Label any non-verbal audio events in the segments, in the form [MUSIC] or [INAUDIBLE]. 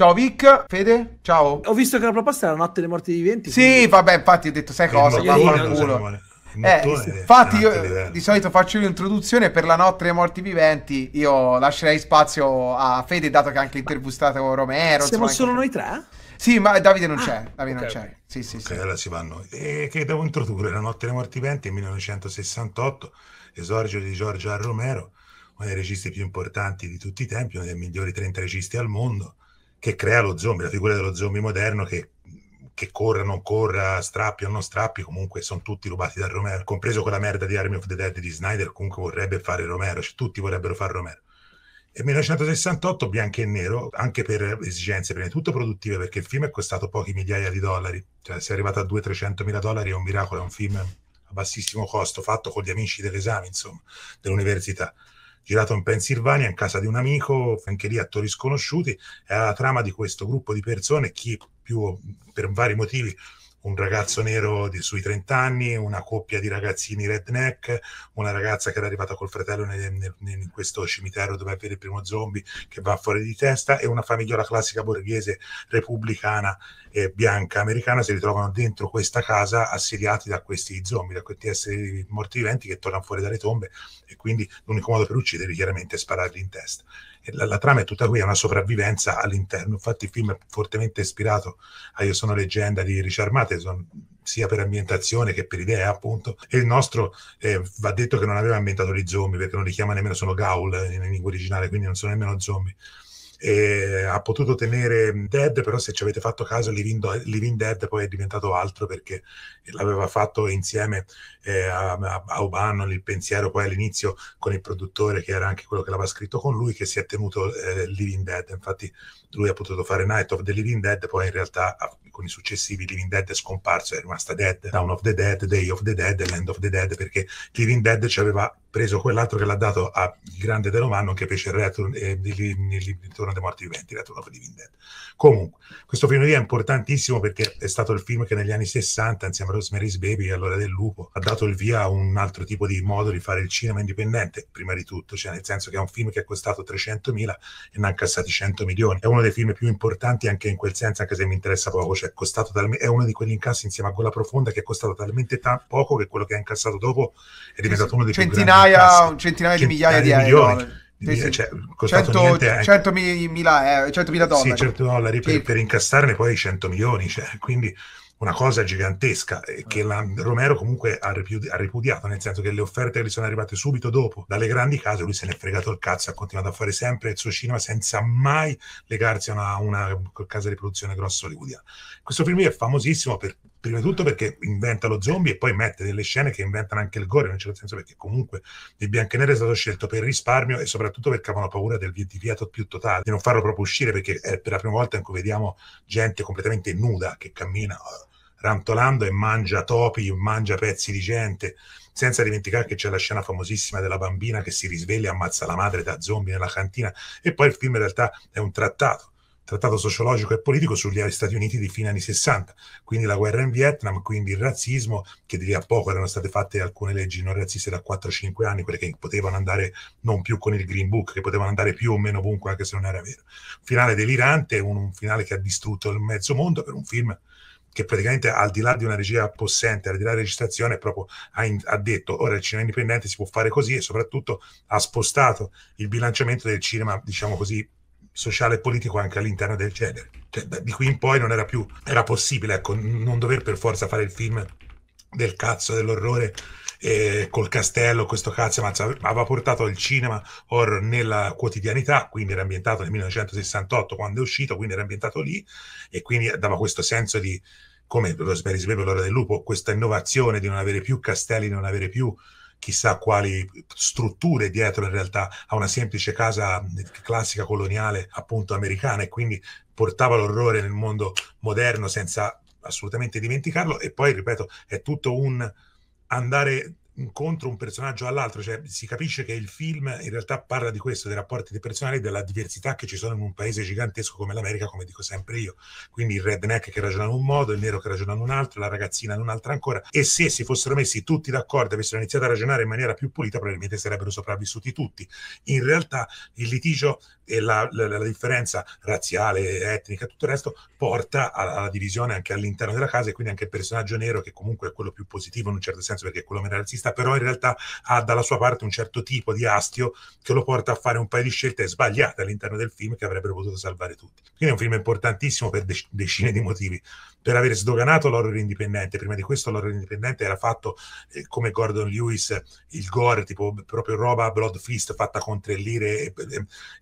Ciao Vic, Fede, ciao. Ho visto che la proposta era notte dei morti viventi. Sì, quindi... vabbè, infatti ho detto, sai che cosa, mamma al culo. Eh, infatti io di solito faccio l'introduzione per la notte dei morti viventi, io lascerei spazio a Fede dato che ha anche intervistato Romero. Siamo solo noi tre? Sì, ma Davide non ah, c'è. Davide okay. non c'è. Sì, sì, okay, sì. Allora si vanno. E che devo introdurre La notte dei morti venti 1968, esordio di Giorgio Romero, uno dei registi più importanti di tutti i tempi, uno dei migliori 30 registi al mondo che crea lo zombie, la figura dello zombie moderno che, che corra, non corra, strappi o non strappi, comunque sono tutti rubati da Romero, compreso quella merda di Army of the Dead di Snyder, comunque vorrebbe fare Romero, cioè, tutti vorrebbero fare Romero. E 1968 bianco e nero, anche per esigenze prima di tutto produttive, perché il film è costato pochi migliaia di dollari, cioè si è arrivato a 200-300 mila dollari è un miracolo, è un film a bassissimo costo, fatto con gli amici dell'esame, insomma, dell'università girato in Pennsylvania in casa di un amico, anche lì attori sconosciuti, era la trama di questo gruppo di persone, chi più per vari motivi un ragazzo nero di sui 30 anni, una coppia di ragazzini redneck, una ragazza che era arrivata col fratello nel, nel, in questo cimitero dove avere il primo zombie che va fuori di testa e una famigliola classica borghese repubblicana e bianca americana si ritrovano dentro questa casa assediati da questi zombie, da questi esseri morti viventi che tornano fuori dalle tombe e quindi l'unico modo per ucciderli chiaramente è spararli in testa la, la, trama è tutta qui, è una sopravvivenza all'interno. Infatti il film è fortemente ispirato a Io sono leggenda di Richard Matheson, sia per ambientazione che per idea, appunto. E il nostro eh, va detto che non aveva ambientato gli zombie, perché non li chiama nemmeno, sono gaul eh, in lingua originale, quindi non sono nemmeno zombie e ha potuto tenere Dead, però se ci avete fatto caso Living, Living Dead poi è diventato altro perché l'aveva fatto insieme eh, a, a O'Bannon il pensiero poi all'inizio con il produttore che era anche quello che l'aveva scritto con lui che si è tenuto eh, Living Dead, infatti lui ha potuto fare Night of the Living Dead, poi in realtà con i successivi Living Dead è scomparso, è rimasta Dead, Down of the Dead, Day of the Dead, Land of the Dead, perché Living Dead ci aveva preso quell'altro che l'ha dato a grande De che fece il Return, eh, il Ritorno dei Morti Viventi, Return of Living Dead. Comunque, questo film lì è importantissimo perché è stato il film che negli anni 60, insieme a Rosemary's Baby e all'ora del lupo, ha dato il via a un altro tipo di modo di fare il cinema indipendente, prima di tutto, cioè nel senso che è un film che ha costato 300.000 e ne ha incassati 100 milioni. È uno dei film più importanti anche in quel senso, anche se mi interessa poco, cioè è costato talmente, è uno di quegli incassi insieme a quella profonda che è costato talmente ta- poco che quello che ha incassato dopo è diventato uno dei centinaia, più centinaia di migliaia di, milioni. Euro. Di, Cioè, 100, mila, eh, eh dollari, sì, 100 dollari per, per, incassarne poi 100 milioni, cioè, quindi una cosa gigantesca eh, che ah. la, Romero comunque ha, ripudiato, nel senso che le offerte che gli sono arrivate subito dopo dalle grandi case, lui se ne è fregato il cazzo, ha continuato a fare sempre il suo cinema senza mai legarsi a una, una casa di produzione grossa hollywoodiana. Questo film è famosissimo per prima di tutto perché inventa lo zombie e poi mette delle scene che inventano anche il gore, non c'è certo senso perché comunque il bianco-nero è stato scelto per risparmio e soprattutto perché avevano paura del divieto più totale, di non farlo proprio uscire perché è per la prima volta in cui vediamo gente completamente nuda che cammina eh, rantolando e mangia topi, mangia pezzi di gente, senza dimenticare che c'è la scena famosissima della bambina che si risveglia e ammazza la madre da zombie nella cantina e poi il film in realtà è un trattato trattato sociologico e politico sugli Stati Uniti di fine anni 60, quindi la guerra in Vietnam, quindi il razzismo, che di lì a poco erano state fatte alcune leggi non razziste da 4-5 anni, quelle che potevano andare non più con il Green Book, che potevano andare più o meno ovunque, anche se non era vero. finale delirante, un, un finale che ha distrutto il mezzo mondo per un film che praticamente al di là di una regia possente, al di là della registrazione, proprio ha, in, ha, detto ora il cinema indipendente si può fare così e soprattutto ha spostato il bilanciamento del cinema, diciamo così, sociale e politico anche all'interno del genere. Cioè, di qui in poi non era più era possibile ecco, non dover per forza fare il film del cazzo dell'orrore eh, col castello, questo cazzo, ma aveva portato il cinema horror nella quotidianità, quindi era ambientato nel 1968 quando è uscito, quindi era ambientato lì e quindi dava questo senso di, come lo Baby, l'ora del lupo, questa innovazione di non avere più castelli, di non avere più chissà quali strutture dietro in realtà a una semplice casa classica coloniale appunto americana e quindi portava l'orrore nel mondo moderno senza assolutamente dimenticarlo e poi ripeto è tutto un andare incontro un personaggio all'altro, cioè si capisce che il film in realtà parla di questo, dei rapporti dei personali, della diversità che ci sono in un paese gigantesco come l'America, come dico sempre io. Quindi il redneck che ragiona in un modo, il nero che ragiona in un altro, la ragazzina in un'altra ancora. E se si fossero messi tutti d'accordo e avessero iniziato a ragionare in maniera più pulita, probabilmente sarebbero sopravvissuti tutti. In realtà il litigio e la, la, la, differenza razziale, etnica, tutto il resto porta alla, alla, divisione anche all'interno della casa e quindi anche il personaggio nero che comunque è quello più positivo in un certo senso perché è quello meno razzista, però in realtà ha dalla sua parte un certo tipo di astio che lo porta a fare un paio di scelte sbagliate all'interno del film che avrebbero potuto salvare tutti. Quindi è un film importantissimo per dec- decine di motivi, per aver sdoganato l'horror indipendente, prima di questo l'horror indipendente era fatto eh, come Gordon Lewis, il gore, tipo proprio roba Blood Fist fatta con tre lire e,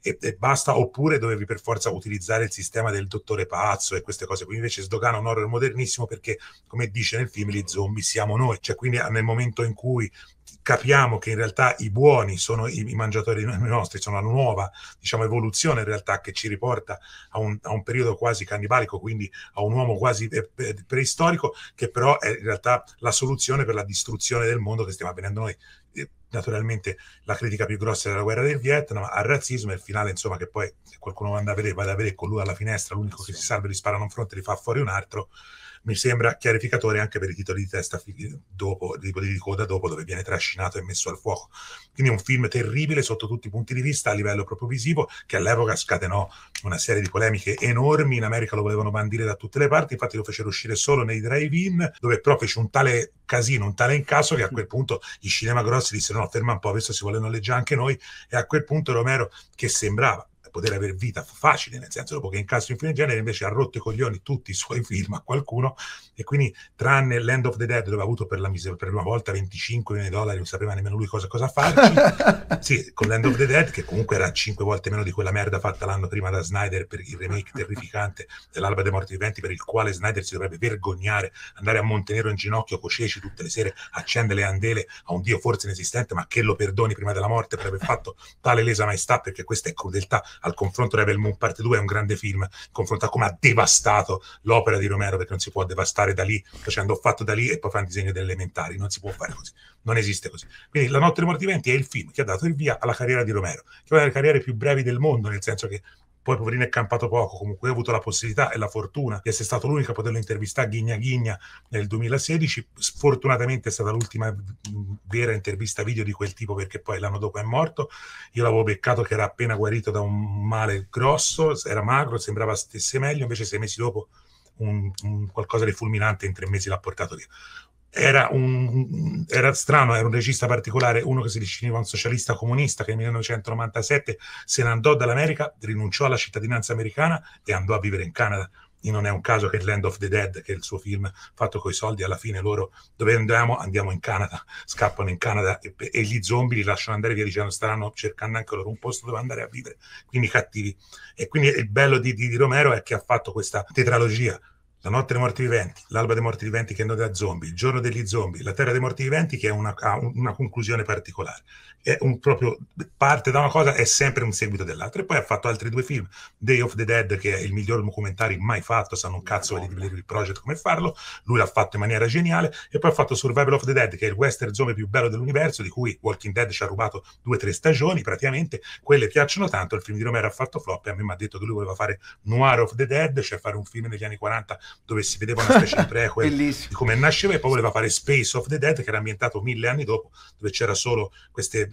e, e basta, oppure dovevi per forza utilizzare il sistema del dottore pazzo e queste cose qui. Invece sdogana un horror modernissimo perché, come dice nel film, gli zombie siamo noi, cioè quindi ah, nel momento in cui capiamo che in realtà i buoni sono i, i mangiatori nostri, sono la nuova diciamo, evoluzione in realtà che ci riporta a un, a un periodo quasi cannibalico, quindi a un uomo quasi eh, preistorico, che però è in realtà la soluzione per la distruzione del mondo che stiamo avvenendo noi. Eh, naturalmente la critica più grossa della guerra del Vietnam, al razzismo e il finale, insomma, che poi se qualcuno va a vedere, va a vedere con lui alla finestra, l'unico sì. che si salva gli spara un fronte, e gli fa fuori un altro, mi sembra chiarificatore anche per i titoli di testa dopo, di di coda dopo, dove viene trascinato e messo al fuoco. Quindi un film terribile sotto tutti i punti di vista, a livello proprio visivo, che all'epoca scatenò una serie di polemiche enormi, in America lo volevano bandire da tutte le parti, infatti lo fecero uscire solo nei drive-in, dove però fece un tale casino, un tale incasso che a quel punto i cinema grossi dissero no, ferma un po', questo si vuole noleggiare anche noi, e a quel punto Romero, che sembrava poter avere vita facile, nel senso dopo che incasso un film genere invece ha rotto i coglioni tutti i suoi [LAUGHS] film a qualcuno e quindi tranne Land of the Dead dove ha avuto per la, per la prima volta 25 milioni di dollari, non sapeva nemmeno lui cosa, cosa farci, [LAUGHS] sì, con Land of the Dead che comunque era 5 volte meno di quella merda fatta l'anno prima da Snyder per il remake terrificante dell'Alba dei Morti Viventi per il quale Snyder si dovrebbe vergognare, andare a Montenero in ginocchio, coceci tutte le sere, accende le andele a un dio forse inesistente ma che lo perdoni prima della morte per aver fatto tale lesa maestà perché questa è crudeltà al confronto Rebel Moon parte 2 è un grande film, confronto a come ha devastato l'opera di Romero, perché non si può devastare da lì, facendo ho fatto da lì e poi fa un disegno delle elementari, non si può fare così, non esiste così. Quindi La notte dei morti venti è il film che ha dato il via alla carriera di Romero, che è una delle carriere più brevi del mondo, nel senso che poi poverino è campato poco, comunque ha avuto la possibilità e la fortuna di essere stato l'unico a poterlo intervistare ghigna ghigna nel 2016, sfortunatamente è stata l'ultima vera intervista video di quel tipo perché poi l'anno dopo è morto, io l'avevo beccato che era appena guarito da un male grosso, era magro, sembrava stesse meglio, invece sei mesi dopo un, un qualcosa di fulminante in tre mesi l'ha portato via era, un, era, strano, era un regista particolare, uno che si definiva un socialista comunista che nel 1997 se ne andò dall'America, rinunciò alla cittadinanza americana e andò a vivere in Canada. E non è un caso che Land of the Dead, che è il suo film fatto coi soldi, alla fine loro dove andiamo? Andiamo in Canada, scappano in Canada e, e gli zombie li lasciano andare via dicendo staranno cercando anche loro un posto dove andare a vivere, quindi cattivi. E quindi il bello di, di, di Romero è che ha fatto questa tetralogia la notte dei morti viventi, l'alba dei morti viventi che è da zombie, il giorno degli zombie, la terra dei morti viventi che una, ha una conclusione particolare. È un proprio, parte da una cosa, è sempre un seguito dell'altra. E poi ha fatto altri due film, Day of the Dead, che è il miglior documentario mai fatto, sanno un cazzo no. di il Project come farlo, lui l'ha fatto in maniera geniale, e poi ha fatto Survival of the Dead, che è il western zombie più bello dell'universo, di cui Walking Dead ci ha rubato due o tre stagioni, praticamente, quelle piacciono tanto, il film di Romero ha fatto flop, e a me mi ha detto che lui voleva fare Noir of the Dead, cioè fare un film negli anni 40 dove si vedeva una specie di [LAUGHS] prequel di come nasceva e poi voleva fare Space of the Dead che era ambientato mille anni dopo dove c'era solo queste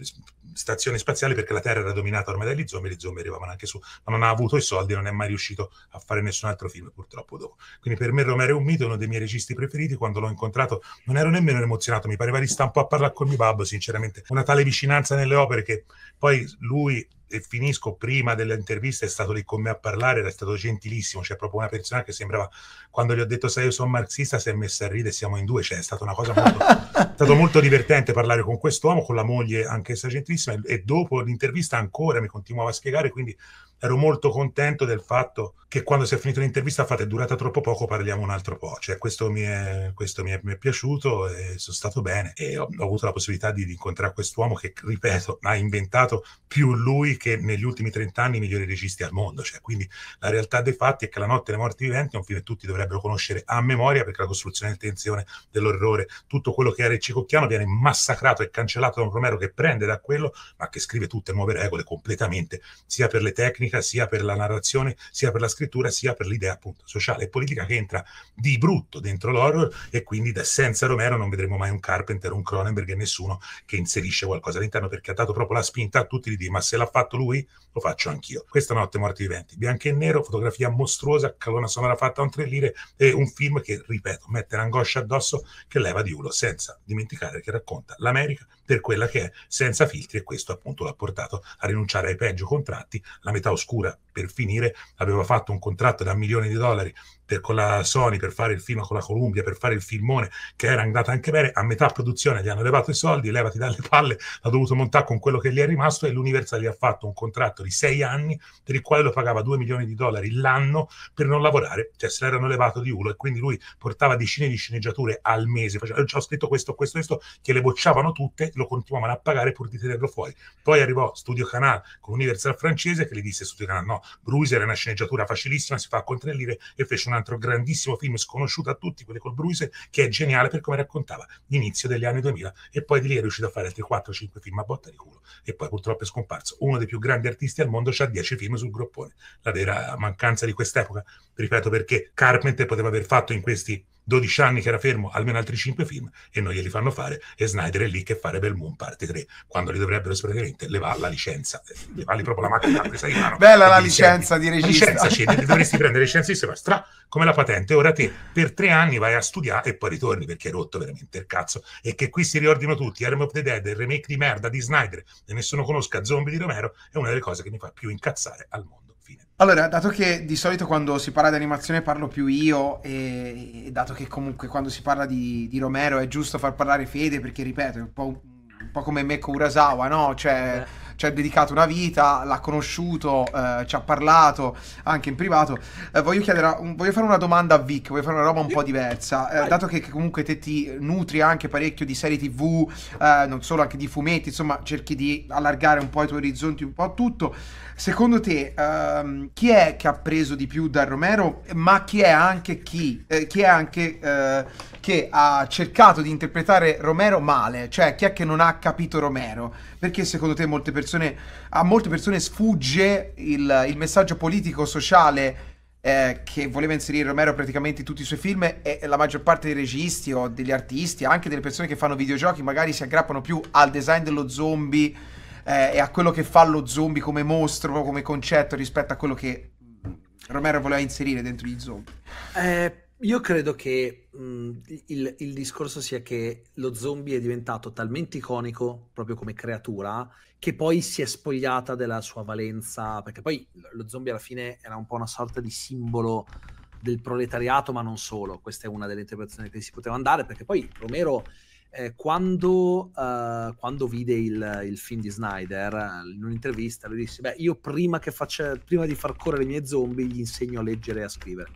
stazioni spaziali perché la Terra era dominata ormai dagli zombie e gli zombie arrivavano anche su ma non ha avuto i soldi non è mai riuscito a fare nessun altro film purtroppo dopo quindi per me Romero è un mito uno dei miei registi preferiti quando l'ho incontrato non ero nemmeno emozionato mi pareva di stare un po' a parlare con mio babbo sinceramente una tale vicinanza nelle opere che poi lui e finisco prima dell'intervista è stato lì con me a parlare era stato gentilissimo c'è cioè proprio una persona che sembrava quando gli ho detto sai io sono marxista si è messa a ridere siamo in due cioè è stata una cosa molto stato molto divertente parlare con quest'uomo con la moglie anche anch'essa gentilissima e, e dopo l'intervista ancora mi continuava a spiegare quindi ero molto contento del fatto che quando si è finita l'intervista fate è durata troppo poco, parliamo un altro po'. Cioè, questo mi è, questo mi è, mi è piaciuto e sono stato bene. E ho, ho avuto la possibilità di, di incontrare quest'uomo che, ripeto, ha inventato più lui che negli ultimi 30 anni i migliori registi al mondo. Cioè, quindi la realtà dei fatti è che La notte dei morti viventi è un film che tutti dovrebbero conoscere a memoria perché la costruzione dell'intenzione, dell'orrore, tutto quello che era il Cicocchiano viene massacrato e cancellato da un Romero che prende da quello, ma che scrive tutte nuove regole completamente, sia per le tecniche tecnica, sia per la narrazione, sia per la scrittura, sia per l'idea appunto sociale e politica che entra di brutto dentro l'horror e quindi da senza Romero non vedremo mai un Carpenter, un Cronenberg e nessuno che inserisce qualcosa all'interno perché ha dato proprio la spinta a tutti di dire ma se l'ha fatto lui lo faccio anch'io. Questa notte morti viventi, bianco e nero, fotografia mostruosa, calona sonora fatta a un tre lire e un film che, ripeto, mette l'angoscia addosso che leva di uno senza dimenticare che racconta l'America per quella che è senza filtri e questo appunto l'ha portato a rinunciare ai peggio contratti, la metà oscura. Per finire, aveva fatto un contratto da milioni di dollari per, con la Sony per fare il film con la Columbia, per fare il filmone che era andata anche bene, a metà produzione gli hanno levato i soldi, levati dalle palle, l'ha dovuto montare con quello che gli è rimasto e l'Universal gli ha fatto un contratto di sei anni per il quale lo pagava 2 milioni di dollari l'anno per non lavorare, cioè se l'erano levato di uno e quindi lui portava decine di sceneggiature al mese, faceva, ho scritto questo, questo, questo, che le bocciavano tutte, lo continuavano a pagare pur di tenerlo fuori. Poi arrivò Studio Canal con Universal francese che gli disse Studio Canal no, Bruiser è una sceneggiatura facilissima, si fa a contrellire e fece una altro grandissimo film sconosciuto a tutti, quello col Bruise, che è geniale per come raccontava l'inizio degli anni 2000 e poi di lì è riuscito a fare altri 4-5 film a botta di culo e poi purtroppo è scomparso. Uno dei più grandi artisti al mondo ha 10 film sul groppone, la vera mancanza di quest'epoca, ripeto perché Carpenter poteva aver fatto in questi 12 anni che era fermo, almeno altri 5 film e non glieli fanno fare e Snyder è lì che fa Rebel Moon parte 3, quando li dovrebbero praticamente levare la licenza, levarli proprio la macchina presa in mano. Bella la licenza di regista. La licenza, cioè, dovresti prendere licenzissima, stra, come la patente, ora te per tre anni vai a studiare e poi ritorni perché è rotto veramente il cazzo e che qui si riordino tutti, Arm of the Dead, il remake di merda di Snyder e nessuno conosca Zombie di Romero è una delle cose che mi fa più incazzare al mondo. Allora, dato che di solito quando si parla di animazione parlo più io e, e dato che comunque quando si parla di, di, Romero è giusto far parlare Fede perché, ripeto, è un po', un, po come me con Urasawa, no? Cioè... Eh ci ha dedicato una vita, l'ha conosciuto, eh, ci ha parlato anche in privato. Eh, voglio, chiedere, voglio fare una domanda a Vic, voglio fare una roba un po' diversa, eh, dato che, comunque te ti nutri anche parecchio di serie tv, eh, non solo anche di fumetti, insomma cerchi di allargare un po' i tuoi orizzonti, un po' tutto. Secondo te ehm, chi è che ha preso di più da Romero, ma chi è anche chi, eh, chi è anche eh, che ha cercato di interpretare Romero male, cioè chi è che non ha capito Romero? Perché secondo te molte persone persone, a molte persone sfugge il, il messaggio politico-sociale eh, che voleva inserire Romero praticamente in tutti i suoi film e la maggior parte dei registi o degli artisti, anche delle persone che fanno videogiochi, magari si aggrappano più al design dello zombie eh, e a quello che fa lo zombie come mostro, come concetto rispetto a quello che Romero voleva inserire dentro gli zombie. Eh io credo che mh, mhmm, il, il, discorso sia che lo zombie è diventato talmente iconico proprio come creatura che poi si è spogliata della sua valenza, perché poi lo zombie alla fine era un po' una sorta di simbolo del proletariato, ma non solo. Questa è una delle interpretazioni che si poteva andare, perché poi Romero eh, quando, uh, quando, vide il, il, film di Snyder eh, in un'intervista lui disse, beh, io prima, faccia, prima di far correre i miei zombie gli insegno a leggere e a scrivere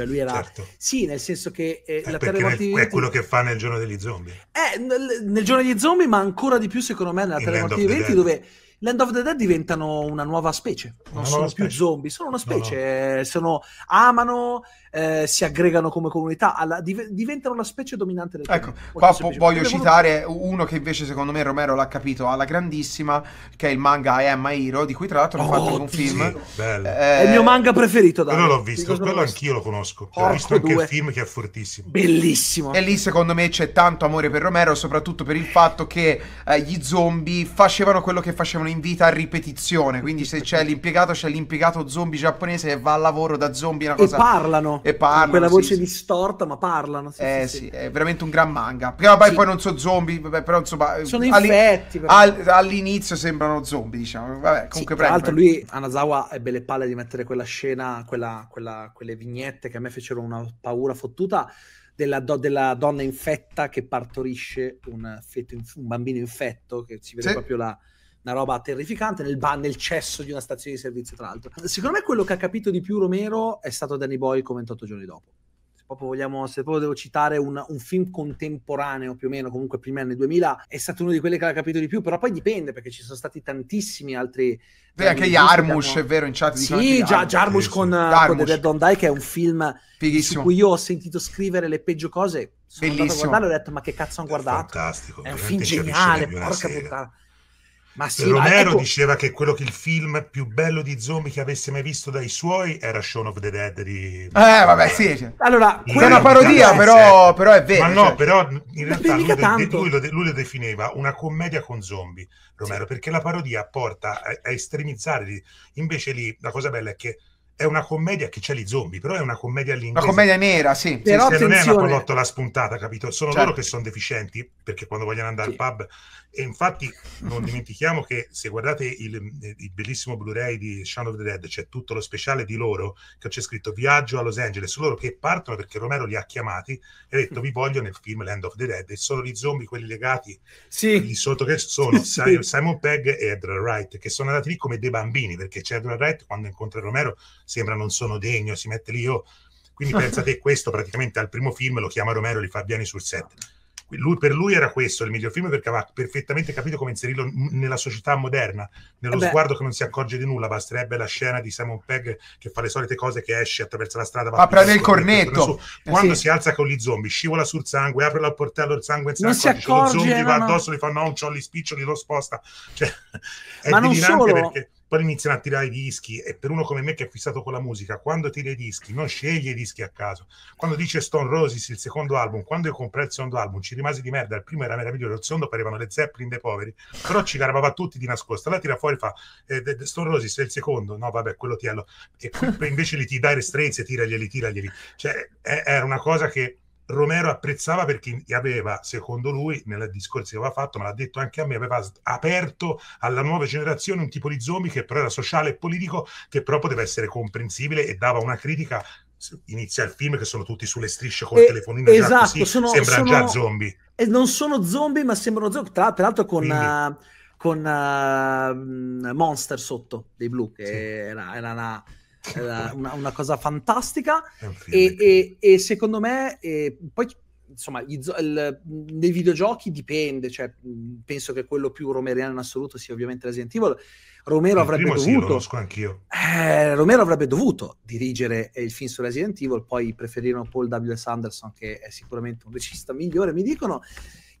cioè lui era... Certo. Sì, nel senso che... Eh, eh la perché nel, viventi... è quello che fa nel giorno degli zombie. Eh, nel, nel giorno degli zombie, ma ancora di più secondo me nella Terremorti viventi dove... Land of the Dead diventano una nuova specie, non una sono più specie. zombie, sono una specie, no, no. Eh, sono, amano, eh, si aggregano come comunità, alla, div- diventano la specie dominante del Ecco, qua po- voglio citare voluto... uno che invece secondo me Romero l'ha capito alla grandissima, che è il manga I Am My Hero, di cui tra l'altro ho oh, fatto un film. Eh, è il mio manga preferito. Dai. Quello l'ho visto, quello anch'io lo conosco. ho visto anche due. il film che è fortissimo. Bellissimo. E lì secondo me c'è tanto amore per Romero, soprattutto per il fatto che eh, gli zombie facevano quello che facevano in vita a ripetizione, quindi se c'è [LAUGHS] l'impiegato c'è l'impiegato zombie giapponese che va al lavoro da zombie una cosa... E parlano parlano. E parlano. Quella voce sì, distorta, ma parlano. Sì, eh sì, sì, è veramente un gran manga. Perché vabbè, poi non so zombie, vabbè, però insomma... Sono all'in... infetti. All... all'inizio sembrano zombie, diciamo. Vabbè, comunque Tra l'altro eh. lui, Anazawa, ebbe le palle di mettere quella scena, quella, quella, quelle vignette che a me fecero una paura fottuta. Della, do, della, donna infetta che partorisce un, feto, un bambino infetto, che si vede sì. proprio la, una roba terrificante nel, ban- nel cesso di una stazione di servizio, tra l'altro. Secondo me quello che ha capito di più Romero è stato Danny Boyle come 28 giorni dopo. Se proprio, vogliamo, se proprio devo citare un, un, film contemporaneo più o meno, comunque primi anni 2000, è stato uno di quelli che l'ha capito di più, però poi dipende perché ci sono stati tantissimi altri... Beh, anche Jarmusch, hanno... è vero, in chat di Sì, già Jarmusch con, con The Dead Don't Die, che è un film Fighissimo. su cui io ho sentito scrivere le peggio cose, sono Bellissimo. andato a guardarlo e ho detto ma che cazzo hanno guardato? Fantastico, è un film geniale, porca puttana ma sì, Romero ma... Ecco diceva che quello che il film più bello di zombie che avesse mai visto dai suoi era Shaun of the Dead di... Eh, vabbè, sì. Cioè. Allora, quella è una parodia, però, però, è vero. Ma no, cioè... però in realtà lui, de- lui, lo de- lui, lo definiva una commedia con zombie, Romero, sì. perché la parodia porta a, a estremizzare. Invece lì la cosa bella è che è una commedia che c'è gli zombie, però è una commedia all'inglese. Una commedia nera, sì. sì però non è una pallottola spuntata, capito? Sono certo. loro che sono deficienti, perché quando vogliono andare sì. al pub... E infatti [LAUGHS] non dimentichiamo che se guardate il, eh, il bellissimo Blu-ray di Shadow of the Dead, c'è tutto lo speciale di loro, che c'è scritto Viaggio a Los Angeles, loro che partono perché Romero li ha chiamati e ha detto mm. vi voglio nel film Land of the Dead, e sono gli zombie quelli legati sì. lì sotto che sono [LAUGHS] sì. Simon Pegg e Edward Wright, che sono andati lì come dei bambini, perché c'è Edward Wright quando incontra Romero sembra non sono degno, si mette lì io. Quindi [LAUGHS] pensate questo praticamente al primo film lo chiama Romero e fa Fabiani sul set. Lui, per lui era questo il miglior film perché aveva perfettamente capito come inserirlo nella società moderna, nello eh Beh. sguardo che non si accorge di nulla. Basterebbe la scena di Simon Pegg che fa le solite cose che esce, attraverso la strada, va a prendere il cornetto. Quando eh sì. si alza con gli zombie, scivola sul sangue, apre il portello, il sangue non si accorge, lo zombie no, va addosso, gli fa no, un gli spiccioli, lo sposta. Cioè, è Ma non solo. perché poi iniziano a tirare i dischi e per uno come me che è fissato con la musica, quando tira i dischi non sceglie i dischi a caso. Quando dice Stone Roses il secondo album, quando io comprai il secondo album ci rimasi di merda, il primo era meraviglioso, il secondo parevano le Zeppelin dei poveri, però ci garbava tutti di nascosto. Allora tira fuori e fa eh, Stone Roses è il secondo, no vabbè quello ti allo... e invece li ti dai le strezze, tiraglieli, tiraglieli. Cioè è, era una cosa che Romero apprezzava perché aveva, secondo lui, nel discorso che aveva fatto, ma l'ha detto anche a me, aveva aperto alla nuova generazione un tipo di zombie che però era sociale e politico, che però poteva essere comprensibile e dava una critica. Inizia il film che sono tutti sulle strisce col eh, telefonino esatto, già così, sono, sembrano sono, già zombie. E non sono zombie, ma sembrano zombie. Tra, l'altro con... uh, con uh, Monster sotto dei blu, che sì. era, era una eh, [LAUGHS] una, una, cosa fantastica e, e, e, secondo me e poi insomma nei videogiochi dipende cioè, penso che quello più romeriano in assoluto sia ovviamente Resident Evil Romero avrebbe dovuto sì, eh, Romero avrebbe dovuto dirigere eh, il film su Resident Evil poi preferirono Paul W. Sanderson che è sicuramente un regista migliore mi dicono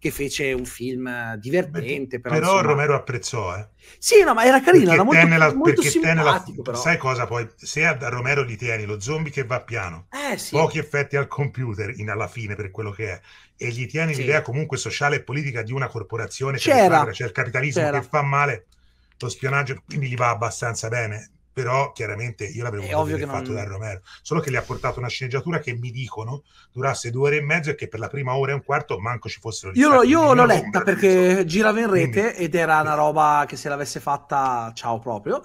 che fece un film eh, divertente. Beh, però, però insomma... Romero apprezzò, eh. Sì, no, ma era carino, perché era molto, la, molto simpatico. però. sai cosa poi? Se a Romero gli tieni lo zombie che va piano, eh, sì. pochi effetti al computer in, alla fine per quello che è, e gli tieni sì. l'idea comunque sociale e politica di una corporazione, c'è cioè il capitalismo C'era. che fa male, lo spionaggio, quindi gli va abbastanza bene però chiaramente io l'avrei voluto vedere fatto non... da Romero solo che gli ha portato una sceneggiatura che mi dicono durasse due ore e mezzo e che per la prima ora e un quarto manco ci fossero io, io l'ho letta perché so. girava in rete Quindi, ed era una roba che se l'avesse fatta ciao proprio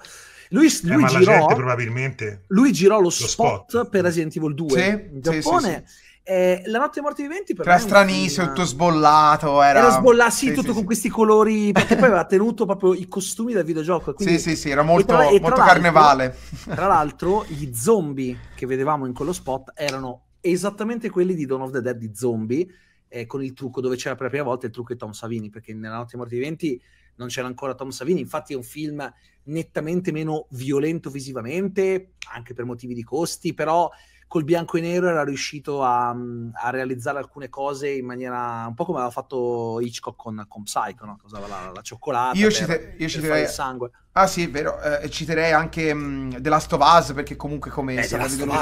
lui, eh, lui, eh, girò, gente, lui girò, lo, lo spot, spot, per Resident Evil 2 sì, in Giappone sì, eh, la notte dei morti viventi però era stranissimo, film... tutto sbollato era, era sbollato, sì, sì tutto sì, con sì. questi colori perché [LAUGHS] poi aveva tenuto proprio i costumi del videogioco quindi... sì sì sì, era molto, tra... molto tra carnevale tra l'altro gli zombie che vedevamo in quello spot erano esattamente quelli di Dawn of the Dead di zombie eh, con il trucco dove c'era per la prima volta il trucco di Tom Savini perché nella notte dei morti viventi non c'era ancora Tom Savini, infatti è un film nettamente meno violento visivamente anche per motivi di costi però col bianco e nero era riuscito a, mm, a, realizzare alcune cose in maniera un po' come aveva fatto Hitchcock con, con Psycho, no? che usava la, la cioccolata io per, ci te, io per ci fare te... il sangue. Ah sì, è vero, eh, citerei anche mh, mm, The Last of Us perché comunque come eh, stavo vedendo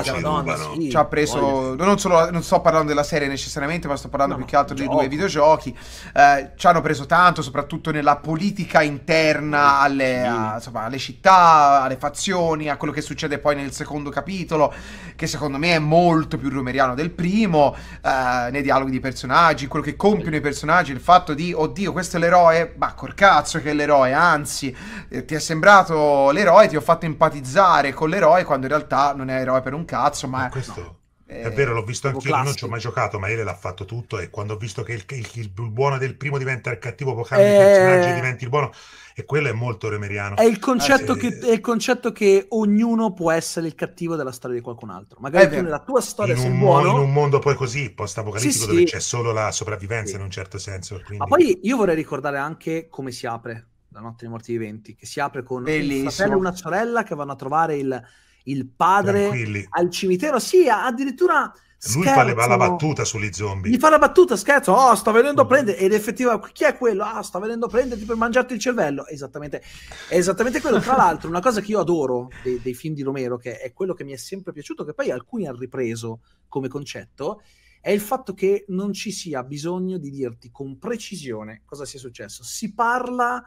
sì, ci ha preso, non, solo, non, sto parlando della serie necessariamente ma sto parlando no, più che altro dei due videogiochi, eh, ci hanno preso tanto soprattutto nella politica interna alle, a, insomma, alle, città, alle fazioni, a quello che succede poi nel secondo capitolo che secondo me è molto più romeriano del primo, eh, nei dialoghi di personaggi, quello che compiono i personaggi, il fatto di oddio questo è l'eroe, ma col cazzo che è l'eroe, anzi eh, ti è sembrato l'eroe, ti ho fatto empatizzare con l'eroe quando in realtà non è eroe per un cazzo, ma... questo... No. È eh, vero, l'ho visto anch'io, io, non ci ho mai giocato, ma Ele l'ha fatto tutto e quando ho visto che il, il, il buono del primo diventa il cattivo, poi cambia eh... il personaggio e diventi il buono, e quello è molto remeriano. È il, concetto eh, che, è il concetto che ognuno può essere il cattivo della storia di qualcun altro. Magari tu nella tua storia in sei un, buono... In un mondo poi così post-apocalittico sì, dove c'è solo la sopravvivenza sì. in un certo senso. Quindi... Ma poi io vorrei ricordare anche come si apre la notte dei morti viventi, che si apre con Bellissimo. un fratello e una sorella che vanno a trovare il, il padre Tranquilli. al cimitero. Sì, addirittura lui fa le, la battuta sugli zombie. Gli fa la battuta, scherzo. Oh, sta venendo a mm. prendere. Ed effettivamente, chi è quello? Ah, sta venendo a prenderti per mangiarti il cervello. Esattamente, è esattamente quello. Tra l'altro, una cosa che io adoro dei, dei, film di Romero, che è quello che mi è sempre piaciuto, che poi alcuni hanno ripreso come concetto, è il fatto che non ci sia bisogno di dirti con precisione cosa sia successo. Si parla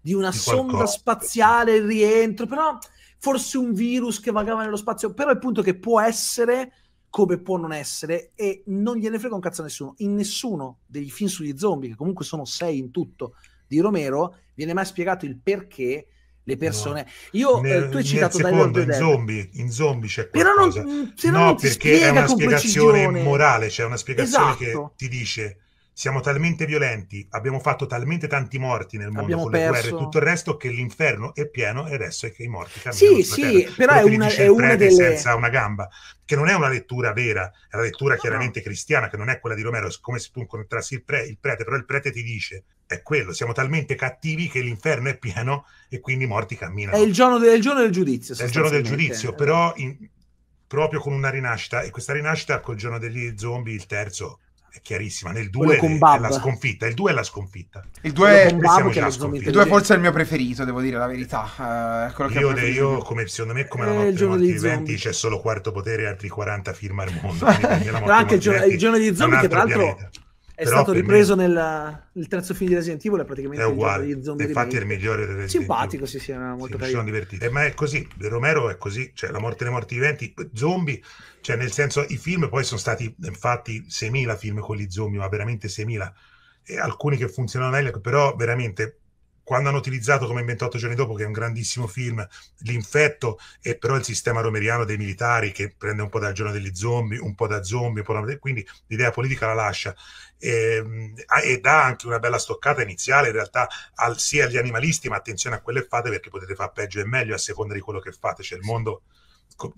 di una di sonda spaziale, il rientro, però forse un virus che vagava nello spazio, però il punto è che può essere come può non essere e non gliene frega un cazzo a nessuno. In nessuno dei film sugli zombie, che comunque sono sei in tutto, di Romero, viene mai spiegato il perché le persone. Io nel, eh, tu hai citato secondo, in zombie, in zombie c'è qualcosa. Però non, se no, non perché è una spiegazione morale, c'è cioè una spiegazione esatto. che ti dice siamo talmente violenti, abbiamo fatto talmente tanti morti nel mondo abbiamo con perso. le guerre e tutto il resto che l'inferno è pieno e adesso è che i morti camminano Sì, sì, terra. però Quello è una, è una delle... senza una gamba, che non è una lettura vera, è una lettura no, chiaramente no. cristiana, che non è quella di Romero, come se tu incontrassi il, pre, il prete, però il prete ti dice è quello, siamo talmente cattivi che l'inferno è pieno e quindi i morti camminano. È il giorno, del, il giorno del giudizio. È il giorno del giudizio, però in, proprio con una rinascita, e questa rinascita col giorno degli zombie, il terzo, è chiarissima. Nel 2 è, è, la sconfitta. Il 2 è la sconfitta. Il 2 è, il 2 forse il mio preferito, devo dire la verità. Uh, io, che io come, secondo me, come eh, la notte dei morti viventi, c'è solo quarto potere e altri 40 firma al mondo. [LAUGHS] anche il giorno, il giorno di zombie, che tra l'altro è Però stato ripreso me... nella, nel terzo film di Resident Evil, è praticamente è uguale. Di Infatti è il migliore del Resident Simpatico, Evil. sì, sì, era molto sì, carino. Sono divertito. Eh, ma è così, Romero è così, cioè La morte dei morti viventi, zombie, cioè nel senso i film poi sono stati infatti 6.000 film con gli zombie, ma veramente 6.000 alcuni che funzionano meglio, però veramente quando hanno utilizzato come 28 giorni dopo, che è un grandissimo film, l'infetto e però il sistema romeriano dei militari che prende un po' dal giorno degli zombie, un po' da zombie, po da... quindi l'idea politica la lascia e, ehm, e, dà anche una bella stoccata iniziale in realtà al, sia agli animalisti, ma attenzione a quello che fate perché potete fare peggio e meglio a seconda di quello che fate, cioè il mondo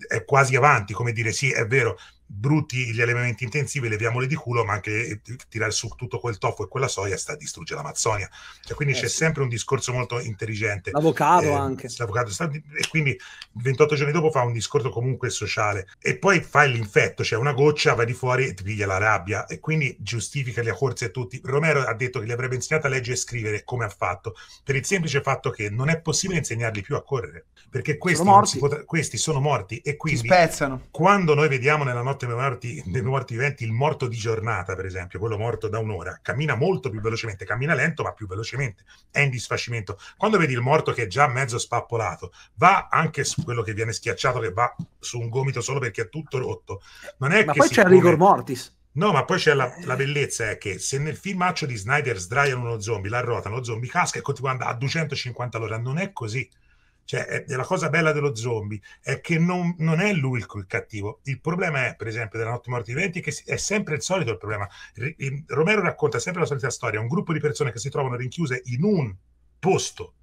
è quasi avanti, come dire sì è vero, brutti gli elementi intensivi, leviamoli di culo, ma anche eh, tirare su tutto quel tofu e quella soia sta a distruggere l'Amazzonia. Cioè, quindi eh c'è sì. sempre un discorso molto intelligente. L'avvocato eh, anche. L'avvocato sta, e quindi 28 giorni dopo fa un discorso comunque sociale e poi fa l'infetto, cioè una goccia va di fuori e ti piglia la rabbia e quindi giustifica le corse a tutti. Romero ha detto che gli avrebbe insegnato a leggere e scrivere come ha fatto, per il semplice fatto che non è possibile insegnarli più a correre, perché questi sono morti, potrà, questi sono morti e quindi quando noi vediamo nella notte notte nei morti, nei morti viventi il morto di giornata, per esempio, quello morto da un'ora, cammina molto più velocemente, cammina lento ma più velocemente, è in disfacimento. Quando vedi il morto che è già mezzo spappolato, va anche su quello che viene schiacciato, che va su un gomito solo perché è tutto rotto. Non è ma che poi c'è il rigor mortis. No, ma poi c'è la, la, bellezza è che se nel filmaccio di Snyder sdraiano uno zombie, la ruota, lo zombie casca e continua ad andare a 250 all'ora, non è così. Cioè, eh, la cosa bella dello zombie è che non, non è lui il, il, cattivo. Il problema è, per esempio, della notte morti viventi, che è sempre il solito il problema. Romero racconta sempre la solita storia: un gruppo di persone che si trovano rinchiuse in un posto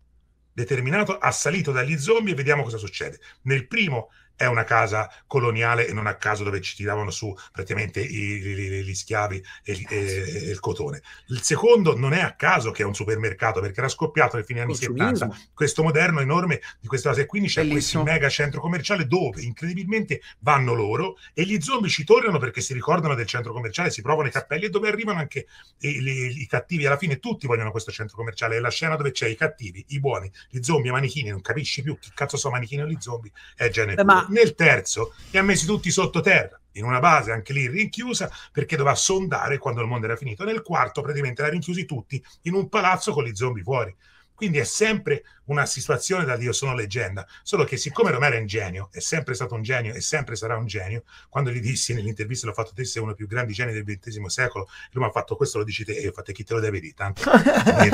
determinato, assalito dagli zombie, e vediamo cosa succede. Nel primo è una casa coloniale e non a caso dove ci tiravano su praticamente i, i, gli schiavi e, e, e, il cotone. Il secondo non è a caso che è un supermercato perché era scoppiato nei fine anni 70 questo moderno enorme di questa cosa e quindi c'è questo mega centro commerciale dove incredibilmente vanno loro e gli zombie ci tornano perché si ricordano del centro commerciale, si provano i cappelli e dove arrivano anche i, li, i cattivi. Alla fine tutti vogliono questo centro commerciale. È la scena dove c'è i cattivi, i buoni, gli zombie, i manichini, non capisci più chi cazzo sono manichini o gli zombie, è genere. Ma nel terzo li ha messi tutti sottoterra, in una base anche lì rinchiusa, perché doveva sondare quando il mondo era finito. Nel quarto praticamente li ha rinchiusi tutti in un palazzo con gli zombie fuori. Quindi è sempre una situazione da Dio sono leggenda, solo che siccome Romero è un genio, è sempre stato un genio e sempre sarà un genio, quando gli dissi nell'intervista l'ho fatto te sei uno dei più grandi geni del XX secolo, lui mi ha fatto questo lo dici te e io ho fatto chi te lo deve dire tanto, [LAUGHS]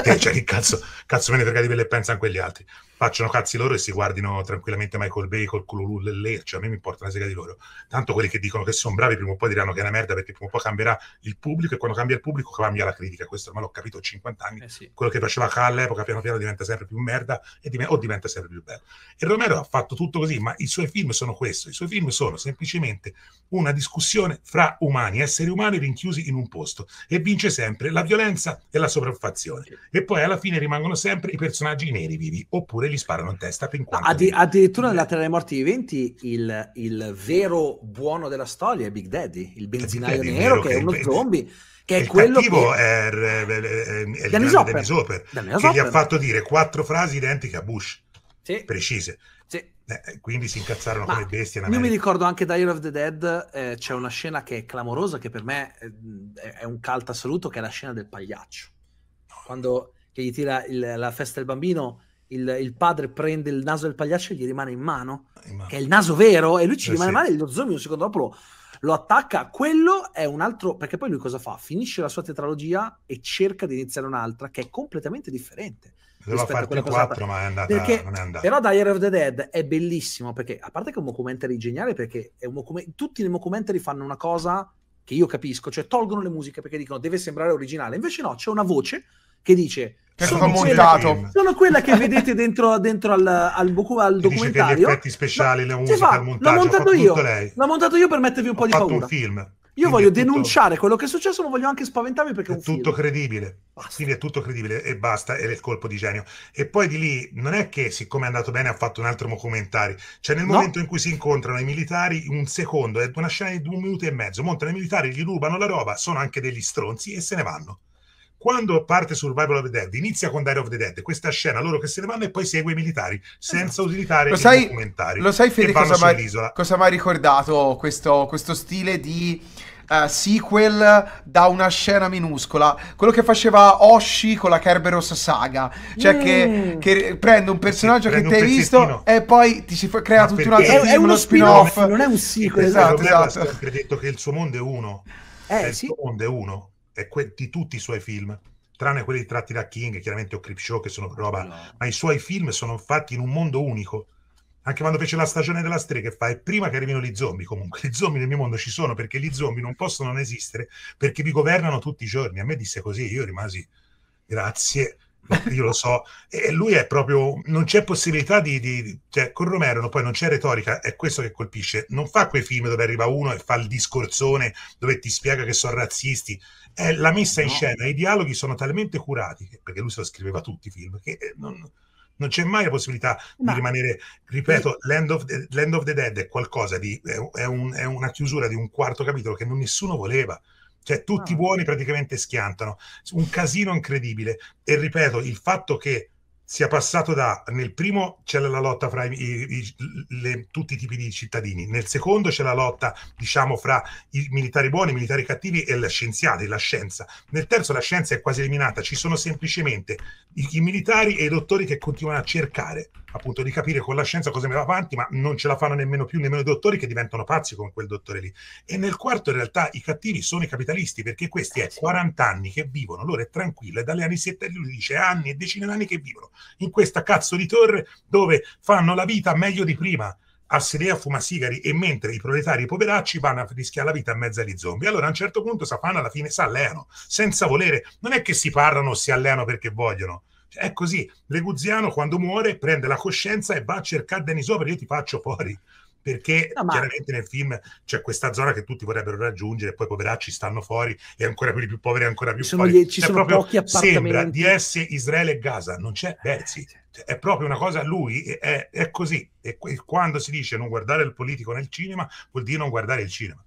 te, cioè che cazzo, cazzo me ne frega di quello e pensano quegli altri, facciano cazzi loro e si guardino tranquillamente Michael Bay col culo lì, cioè a me mi importa una sega di loro, tanto quelli che dicono che sono bravi prima o poi diranno che è una merda perché prima o poi cambierà il pubblico e quando cambia il pubblico cambia la critica, questo ormai l'ho capito 50 anni, eh sì. quello che faceva K all'epoca piano piano pensiero diventa sempre più merda div- o diventa sempre più bello. E Romero ha fatto tutto così, ma i suoi film sono questo, i suoi film sono semplicemente una discussione fra umani, esseri umani rinchiusi in un posto e vince sempre la violenza e la sopraffazione. E poi alla fine rimangono sempre i personaggi neri vivi, oppure gli sparano in testa per quanto... Addi- addirittura nella Terra dei Morti viventi il, il vero buono della storia è Big Daddy, il benzinaio Daddy, nero, che è uno zombie. Che è il quello cattivo che... è, è, è, è Dennis Hopper, Dennis Hopper, Dennis Hopper. gli ha fatto dire quattro frasi identiche a Bush, sì. precise. Sì. Eh, eh quindi si incazzarono Ma come bestie. In io mi ricordo anche Dire of the Dead, eh, c'è una scena che è clamorosa, che per me eh, è, un cult assoluto, che è la scena del pagliaccio. Quando gli tira il, la festa del bambino, il, il, padre prende il naso del pagliaccio e gli rimane in mano, in mano, che è il naso vero, e lui ci eh rimane sì. male, lo zombie un secondo dopo lo lo attacca. Quello è un altro. Perché poi lui cosa fa? Finisce la sua tetralogia e cerca di iniziare un'altra che è completamente differente. Doveva farti 4, ma è andata, perché, non è andata. Però Dire of the Dead è bellissimo perché, a parte che è un documentary geniale, perché document- tutti i documentary fanno una cosa che io capisco, cioè tolgono le musiche perché dicono deve sembrare originale. Invece no, c'è una voce che dice che sono, quella che, sono quella che vedete dentro, dentro al, al, buco, al documentario. Gli effetti speciali, no, la cioè, musica, fa, il montaggio. L'ho montato io. L'ho montato io per mettervi un Ho po' di paura. un film. Io Quindi voglio tutto... denunciare quello che è successo, ma voglio anche spaventarmi perché è, è tutto film. credibile. Basta. Quindi è tutto credibile e basta, è il colpo di genio. E poi di lì non è che siccome è andato bene ha fatto un altro documentario, cioè nel no. momento in cui si incontrano i militari, un secondo, è una scena di due minuti e mezzo, montano i militari, gli rubano la roba, sono anche degli stronzi e se ne vanno quando parte Survival of the Dead, inizia con Dire of the Dead, questa scena loro che se ne vanno e poi segue i militari senza esatto. utilizzare lo sai, i documentari. Lo sai, Fede, cosa mi ha ricordato questo, questo stile di. Uh, sequel da una scena minuscola. Quello che faceva Oshi con la Kerberos saga. Cioè, mm. che, che, prende un personaggio prende che ti hai visto e poi ti si crea tutto un altro film, è uno spin-off. Non è un sequel. Esatto, esatto. Ha sempre detto che il suo mondo è uno. Eh, cioè, il sì. suo mondo è uno que- di tutti i suoi film, tranne quelli tratti da King, chiaramente o Crip Show, che sono roba, no. ma i suoi film sono fatti in un mondo unico. Anche quando fece la stagione della strega, fa è prima che arrivino gli zombie. Comunque, gli zombie nel mio mondo ci sono perché gli zombie non possono non esistere perché vi governano tutti i giorni. A me disse così, io rimasi grazie io lo so, e lui è proprio, non c'è possibilità di, di cioè, con Romero poi non c'è retorica, è questo che colpisce, non fa quei film dove arriva uno e fa il discorsone, dove ti spiega che sono razzisti, è la messa in no. scena, i dialoghi sono talmente curati, perché lui se lo scriveva tutti i film, che eh, non, non c'è mai la possibilità Ma... di rimanere, ripeto, Land of, the, Land of, the, Dead è qualcosa di, è, è, un, è una chiusura di un quarto capitolo che non nessuno voleva, cioè tutti ah. buoni praticamente schiantano, un casino incredibile. E ripeto, il fatto che sia passato da nel primo c'è la lotta fra i, i, le, tutti i tipi di cittadini, nel secondo c'è la lotta diciamo fra i militari buoni, i militari cattivi e gli scienziati, la scienza. Nel terzo la scienza è quasi eliminata, ci sono semplicemente i, i militari e i dottori che continuano a cercare appunto di capire con la scienza cosa mi va avanti, ma non ce la fanno nemmeno più nemmeno i dottori che diventano pazzi con quel dottore lì. E nel quarto in realtà i cattivi sono i capitalisti, perché questi è 40 anni che vivono, loro è tranquillo, e dalle anni 7 lui dice anni e decine d'anni che vivono in questa cazzo di torre dove fanno la vita meglio di prima a sedere a fumasigari e mentre i proletari i poveracci vanno a rischiare la vita a mezzo agli zombie. Allora a un certo punto Safana alla fine si alleano, senza volere. Non è che si parlano o si alleano perché vogliono è così. Leguziano quando muore prende la coscienza e va a cercare Denisova, io ti faccio fuori. Perché no, ma... chiaramente nel film c'è questa zona che tutti vorrebbero raggiungere, poi poveracci stanno fuori e ancora quelli più poveri ancora più sono fuori. Gli, ci è sono proprio, pochi appartamenti. Sembra di essere Israele e Gaza, non c'è Berzi. Eh, certo. è proprio una cosa, lui è, è così. E quando si dice non guardare il politico nel cinema, vuol dire non guardare il cinema.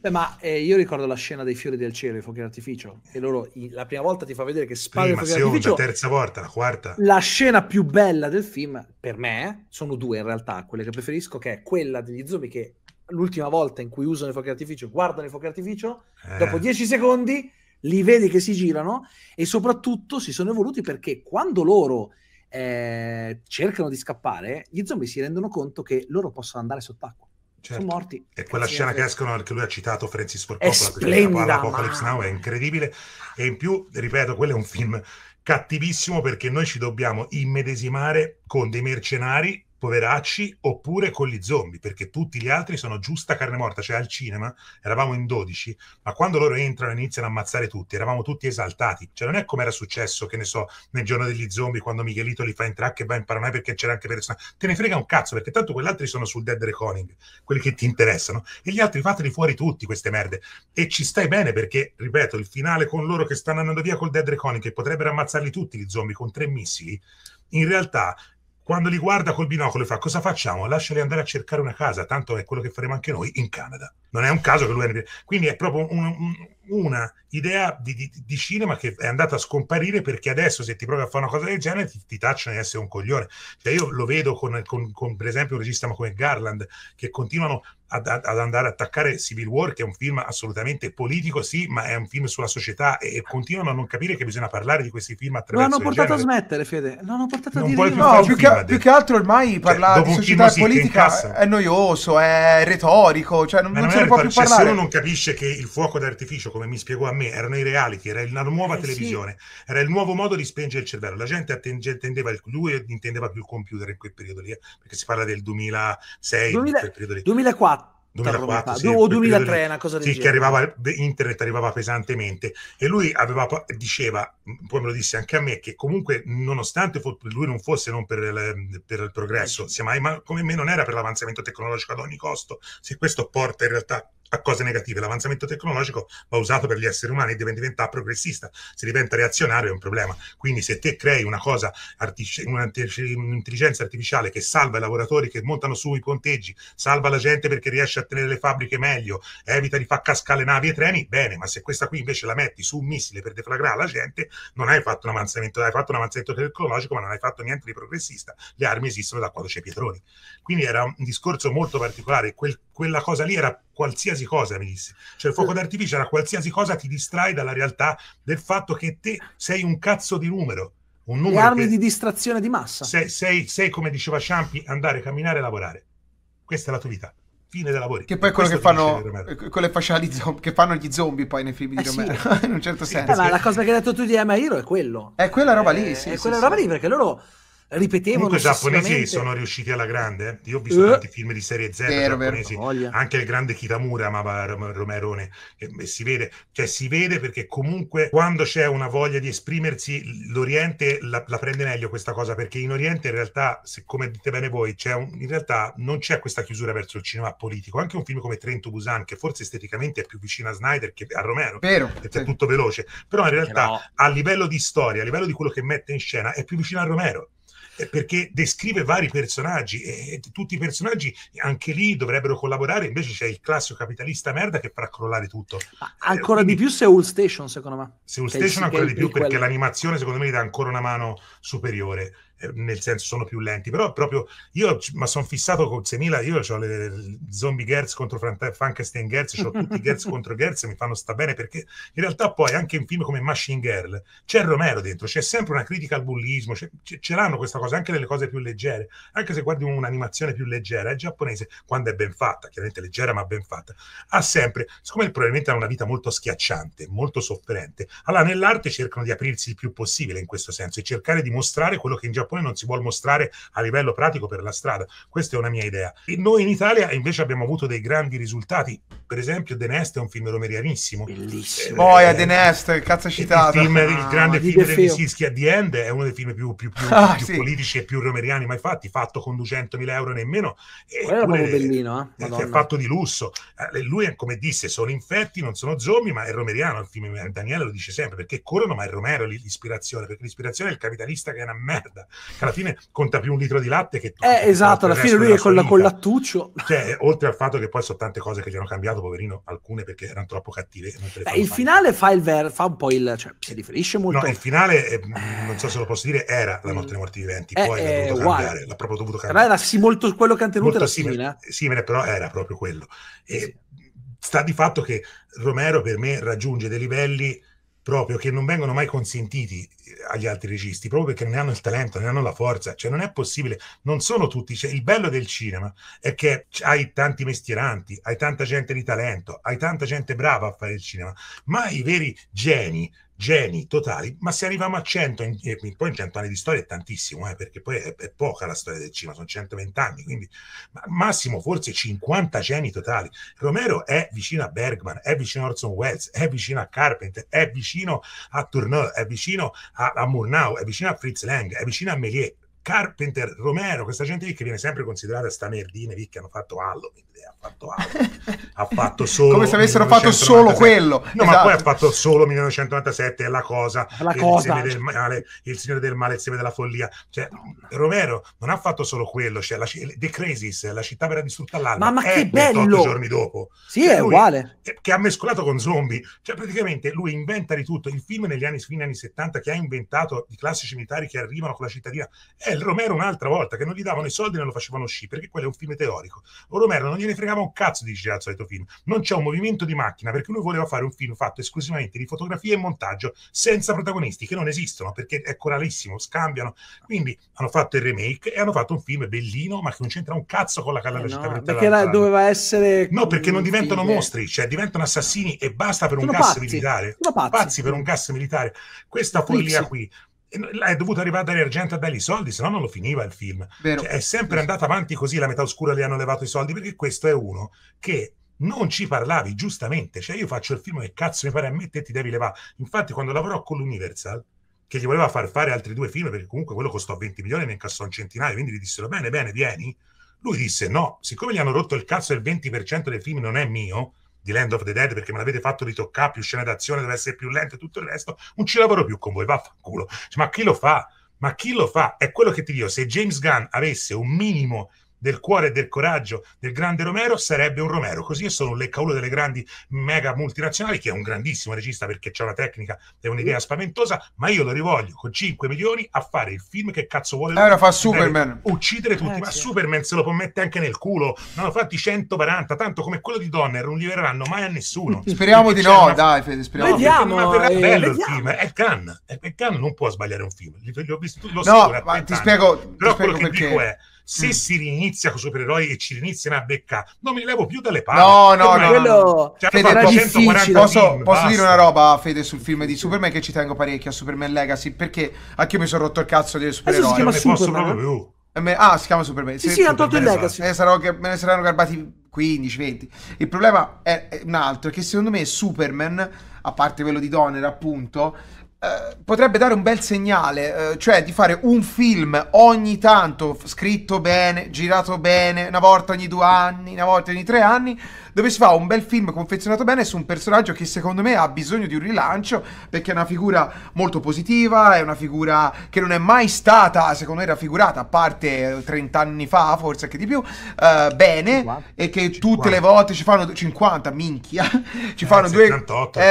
Beh, ma eh, io ricordo la scena dei fiori del cielo, i fuochi d'artificio, e loro i, la prima volta ti fa vedere che spara Prima, seconda, la terza volta, la quarta. La scena più bella del film, per me, sono due in realtà, quelle che preferisco, che è quella degli zombie che l'ultima volta in cui usano i fuochi d'artificio, guardano i fuochi d'artificio, eh. dopo dieci secondi li vedi che si girano e soprattutto si sono evoluti perché quando loro eh, cercano di scappare, gli zombie si rendono conto che loro possono andare sott'acqua. Certo. Sono morti. E quella scena che escono, che lui ha citato, Francis Ford Coppola, Apocalypse ma... Now, è incredibile. E in più, ripeto, quello è un film cattivissimo perché noi ci dobbiamo immedesimare con dei mercenari poveracci oppure con gli zombie, perché tutti gli altri sono giusta carne morta, cioè al cinema eravamo in 12, ma quando loro entrano e iniziano a ammazzare tutti, eravamo tutti esaltati, cioè non è come era successo, che ne so, nel giorno degli zombie quando Michelito li fa entrare ah, e va in paranoia perché c'era anche persone, te ne frega un cazzo perché tanto quelli altri sono sul dead reckoning, quelli che ti interessano, e gli altri fateli fuori tutti queste merde, e ci stai bene perché, ripeto, il finale con loro che stanno andando via col dead reckoning, che potrebbero ammazzarli tutti gli zombie con tre missili, in realtà quando li guarda col binocolo e fa cosa facciamo? Lasciali andare a cercare una casa, tanto è quello che faremo anche noi in Canada. Non è un caso che lui... È... Quindi è proprio un, un, una idea di, di, di, cinema che è andata a scomparire perché adesso se ti provi a fare una cosa del genere ti, ti tacciano di essere un coglione. Cioè io lo vedo con, con, con per esempio un regista come Garland che continuano ad, ad, andare a attaccare Civil War, che è un film assolutamente politico, sì, ma è un film sulla società e, e continuano a non capire che bisogna parlare di questi film attraverso... Lo hanno portato a smettere, Fede, L'hanno hanno portato non a dire... Più no, più che, film, più che, altro ormai cioè, parlare di società sì, politica è noioso, è retorico, cioè non, ma non, non se ne può più cioè, parlare. Se uno non capisce che il fuoco d'artificio, come mi spiegò a me, erano i reality, era la nuova eh, televisione, sì. era il nuovo modo di spengere il cervello, la gente attendeva, il, lui intendeva più il computer in quel periodo lì, eh, perché si parla del 2006, 2000, quel periodo lì. 2004. 2004 o sì, 2003, una cosa del sì, genere. che arrivava, internet arrivava pesantemente e lui aveva, diceva, poi me lo disse anche a me, che comunque nonostante lui non fosse non per, il, per il progresso, eh, sì. ma come me non era per l'avanzamento tecnologico ad ogni costo, se questo porta in realtà a cose negative. L'avanzamento tecnologico va usato per gli esseri umani e deve diventare progressista. Se diventa reazionario è un problema. Quindi se te crei una cosa, un'intelligenza artificiale che salva i lavoratori che montano sui ponteggi, salva la gente perché riesce a tenere le fabbriche meglio, evita di far cascare navi e treni, bene, ma se questa qui invece la metti su un missile per deflagrare la gente, non hai fatto un avanzamento, hai fatto un avanzamento tecnologico, ma non hai fatto niente di progressista. Le armi esistono da quando c'è Pietroni. Quindi era un discorso molto particolare. Quel, quella cosa lì era qualsiasi qualsiasi cosa, mi disse. Cioè il fuoco mm. d'artificio era qualsiasi cosa ti distrae dalla realtà del fatto che te sei un cazzo di numero. Un numero Le armi di distrazione di massa. Sei, sei, sei, come diceva Ciampi, andare, camminare lavorare. Questa è la tua vita. Fine dei lavori. Che poi è quello che fanno, eh, quelle fasciali che fanno gli zombie poi nei film di eh Romero, sì. [LAUGHS] in un certo eh, senso. ma la cosa che hai detto tu di Emma Hero è quello. È quella roba lì, eh, sì, È sì, quella roba lì, perché loro ripetevano Comunque i giapponesi sono riusciti alla grande. Io ho visto uh, tanti film di serie Z giapponesi, anche il grande Kitamura, amava Romerone, e eh, si vede, cioè si vede perché comunque quando c'è una voglia di esprimersi l'Oriente la, la prende meglio questa cosa, perché in Oriente in realtà, se, come dite bene voi, un, in realtà non c'è questa chiusura verso il cinema politico. Anche un film come Trento Busan, che forse esteticamente è più vicino a Snyder che a Romero, vero, perché sì. è tutto veloce, però in realtà però... a livello di storia, a livello di quello che mette in scena, è più vicino a Romero perché descrive vari personaggi e, tutti i personaggi anche lì dovrebbero collaborare, invece c'è il classico capitalista merda che farà crollare tutto. Ma ancora eh, quindi, di più Seoul Station, secondo me. Seoul Station ancora di più perché l'animazione secondo me gli dà ancora una mano superiore. Eh, nel senso sono più lenti, però proprio io mi sono fissato con 6000, io ho le, le zombie Gertz contro Frankenstein Gertz, ho [LAUGHS] tutti Gertz contro Gertz e mi fanno sta bene perché in realtà poi anche in film come Machine Girl c'è Romero dentro, c'è sempre una critica al bullismo, c'è, ce l'hanno questa cosa anche nelle cose più leggere, anche se guardi un'animazione più leggera, è giapponese quando è ben fatta, chiaramente leggera ma ben fatta, ha sempre, siccome probabilmente ha una vita molto schiacciante, molto sofferente, allora nell'arte cercano di aprirsi il più possibile in questo senso e cercare di mostrare quello che in Giappone Giappone non si vuole mostrare a livello pratico per la strada. Questa è una mia idea. E noi in Italia invece abbiamo avuto dei grandi risultati. Per esempio, The Nest è un film romerianissimo. Bellissimo. Eh, Boia, eh, The Nest, cazzo citato. Il, ah, film, ah, il grande film di Sischia The End è uno dei film più, più, più, ah, più sì. politici e più romeriani mai fatti, fatto con 200.000 euro nemmeno. Era proprio bellino, eh? È eh, fatto di lusso. Eh, lui, come disse, sono infetti, non sono zombie, ma è romeriano il film. Daniele lo dice sempre, perché corrono, ma è Romero l'ispirazione, perché l'ispirazione è il capitalista che è una merda alla fine conta più un litro di latte che... Eh, esatto, alla fine lui è con, la, con l'attuccio. Cioè, oltre al fatto che poi sono tante cose che gli hanno cambiato, poverino, alcune perché erano troppo cattive. Beh, il finale fa, il ver- fa un po' il... Cioè, si riferisce molto... No, il finale, eh, eh. non so se lo posso dire, era La notte dei morti viventi, eh, poi eh, l'ha dovuto cambiare, l'ha proprio dovuto cambiare. Era sì, molto, quello che ha tenuto era simile. Eh. Simile, però era proprio quello. E sì. sta di fatto che Romero per me raggiunge dei livelli proprio che non vengono mai consentiti eh, agli altri registi, proprio perché ne hanno il talento, ne hanno la forza, cioè non è possibile, non sono tutti, cioè, il bello del cinema è che hai tanti mestieranti, hai tanta gente di talento, hai tanta gente brava a fare il cinema, ma i veri geni geni totali, ma se arriviamo a 100, in, poi in 100 anni di storia è tantissimo, eh, perché poi è, è, poca la storia del cinema, sono 120 anni, quindi massimo forse 50 geni totali. Romero è vicino a Bergman, è vicino a Orson Welles, è vicino a Carpenter, è vicino a Tourneau, è vicino a, a Murnau, è vicino a Fritz Lang, è vicino a Méliès, Carpenter, Romero, questa gente lì che viene sempre considerata sta merdina lì che hanno fatto Halloween, ha fatto Halloween, ha [LAUGHS] fatto solo... Come se avessero 1997. fatto solo quello. No, esatto. ma poi ha esatto. fatto solo 1997, è la cosa, la il, cosa. Insieme del male, il Signore del Male, il Signore della Follia. Cioè, Romero non ha fatto solo quello, cioè la, The Crisis, la città verrà distrutta all'alba. Ma, ma che bello! giorni dopo. Sì, cioè, è lui, uguale. Che ha mescolato con zombie. Cioè praticamente lui inventa di tutto. Il film negli anni, fine anni 70 che ha inventato i classici militari che arrivano con la cittadina è Mel Romero un'altra volta, che non gli davano i soldi e non lo facevano uscire, perché quello è un film teorico. O Romero non gliene fregava un cazzo di girare il solito film. Non c'è un movimento di macchina, perché lui voleva fare un film fatto esclusivamente di fotografia e montaggio, senza protagonisti, che non esistono, perché è coralissimo, scambiano. Quindi hanno fatto il remake e hanno fatto un film bellino, ma che non c'entra un cazzo con la calla eh della no, Perché la, doveva essere... No, perché non diventano fine. mostri, cioè diventano assassini e basta per sono un pazzi, gas militare. Pazzi. pazzi. per un gas militare. Questa follia qui è dovuto arrivare a dare argento a dargli i soldi, se no non lo finiva il film. Cioè, è sempre andata avanti così, la metà oscura gli hanno levato i soldi, perché questo è uno che non ci parlavi giustamente, cioè io faccio il film che cazzo mi pare a me te ti devi levare. Infatti quando lavorò con l'Universal, che gli voleva far fare altri due film, perché comunque quello costò 20 milioni e ne incassò un centinaio, quindi gli dissero bene, bene, vieni. Lui disse no, siccome gli hanno rotto il cazzo del 20% del film non è mio, di Land of the Dead perché me l'avete fatto ritoccare, più scene d'azione, deve essere più lento e tutto il resto, non ci lavoro più con voi, vaffanculo. Cioè, ma chi lo fa? Ma chi lo fa? È quello che ti dico, se James Gunn avesse un minimo del cuore e del coraggio del grande Romero sarebbe un Romero. Così io sono un leccaulo delle grandi mega multinazionali, che è un grandissimo regista perché c'è una tecnica e un'idea mm. spaventosa, ma io lo rivoglio con 5 milioni a fare il film che cazzo vuole. Allora fa Superman. Uccidere tutti, eh, ma Superman se lo può mettere anche nel culo. Ne hanno fatti 140, tanto come quello di Donner non verranno mai a nessuno. [LAUGHS] Speriamo perché di no, una... dai Fede, speriamo. Vediamo, eh, bello vediamo. il film, è Cannes, è Cannes non può sbagliare un film. Li, visto, lo no, ma ti spiego, ti spiego quello perché... che dico è se mm. si rinizia con supereroi e ci riniziano a beccare, non mi levo più dalle palle. No, no, no. Quello... Cioè, Fede, posso, film, posso dire una roba, Fede, sul film di Superman che ci tengo parecchio, a Superman Legacy, perché anche io mi sono rotto il cazzo dei supereroi. Non ne Superman. posso proprio eh? più. Eh, ah, si chiama Superman. Sì, sì, hanno tolto il Legacy. Eh, sarò, me ne saranno garbati 15-20. Il problema è, è un altro, che secondo me Superman, a parte quello di Donner appunto, eh, potrebbe dare un bel segnale, eh, cioè di fare un film ogni tanto scritto bene, girato bene, una volta ogni due anni, una volta ogni tre anni, dove si fa un bel film confezionato bene su un personaggio che secondo me ha bisogno di un rilancio perché è una figura molto positiva, è una figura che non è mai stata, secondo me, raffigurata, a parte 30 eh, anni fa, forse anche di più, eh, bene 50, e che 50. tutte le volte ci fanno 50, minchia, [LAUGHS] ci eh, fanno eh, due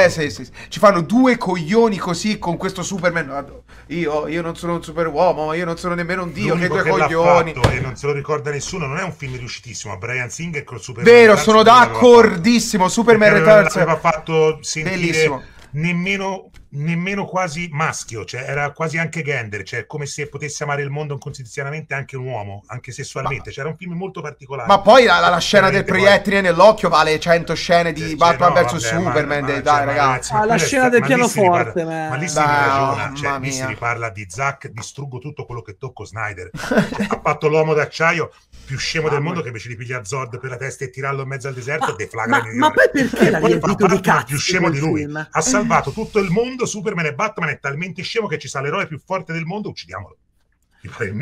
eh, sì, sì, sì, ci fanno due coglioni così con questo Superman. Io, io non sono un superuomo, io non sono nemmeno un dio. L'unico che due coglioni. Fatto, e non se lo ricorda nessuno. Non è un film riuscitissimo. Brian Singer col Superman. Vero, sono d'accordissimo. Superman Returns. L'aveva fatto sentire Bellissimo. nemmeno nemmeno quasi maschio, cioè era quasi anche gender, cioè come se potesse amare il mondo incondizionatamente anche un uomo, anche sessualmente. Ma, C'era cioè, un film molto particolare. Ma poi la, la scena del proiettile poi... nell'occhio vale 100 scene di cioè, Batman no, vs Superman. Ma, cioè, ma, dai, cioè, ragazzi. Ma, ah, la scena del pianoforte. Oh, cioè, parla, ma lì si ragiona, cioè, lì si riparla di Zack, distruggo tutto quello che tocco Snyder. Cioè, [LAUGHS] ha fatto l'uomo d'acciaio, più scemo ah, del mondo che invece di pigliare Zord per la testa e tirarlo in mezzo al deserto ma, deflagra ma, ma poi perché eh, l'ha riempito di cazzo più scemo di lui film. ha salvato eh. tutto il mondo Superman e Batman è talmente scemo che ci sa l'eroe più forte del mondo uccidiamolo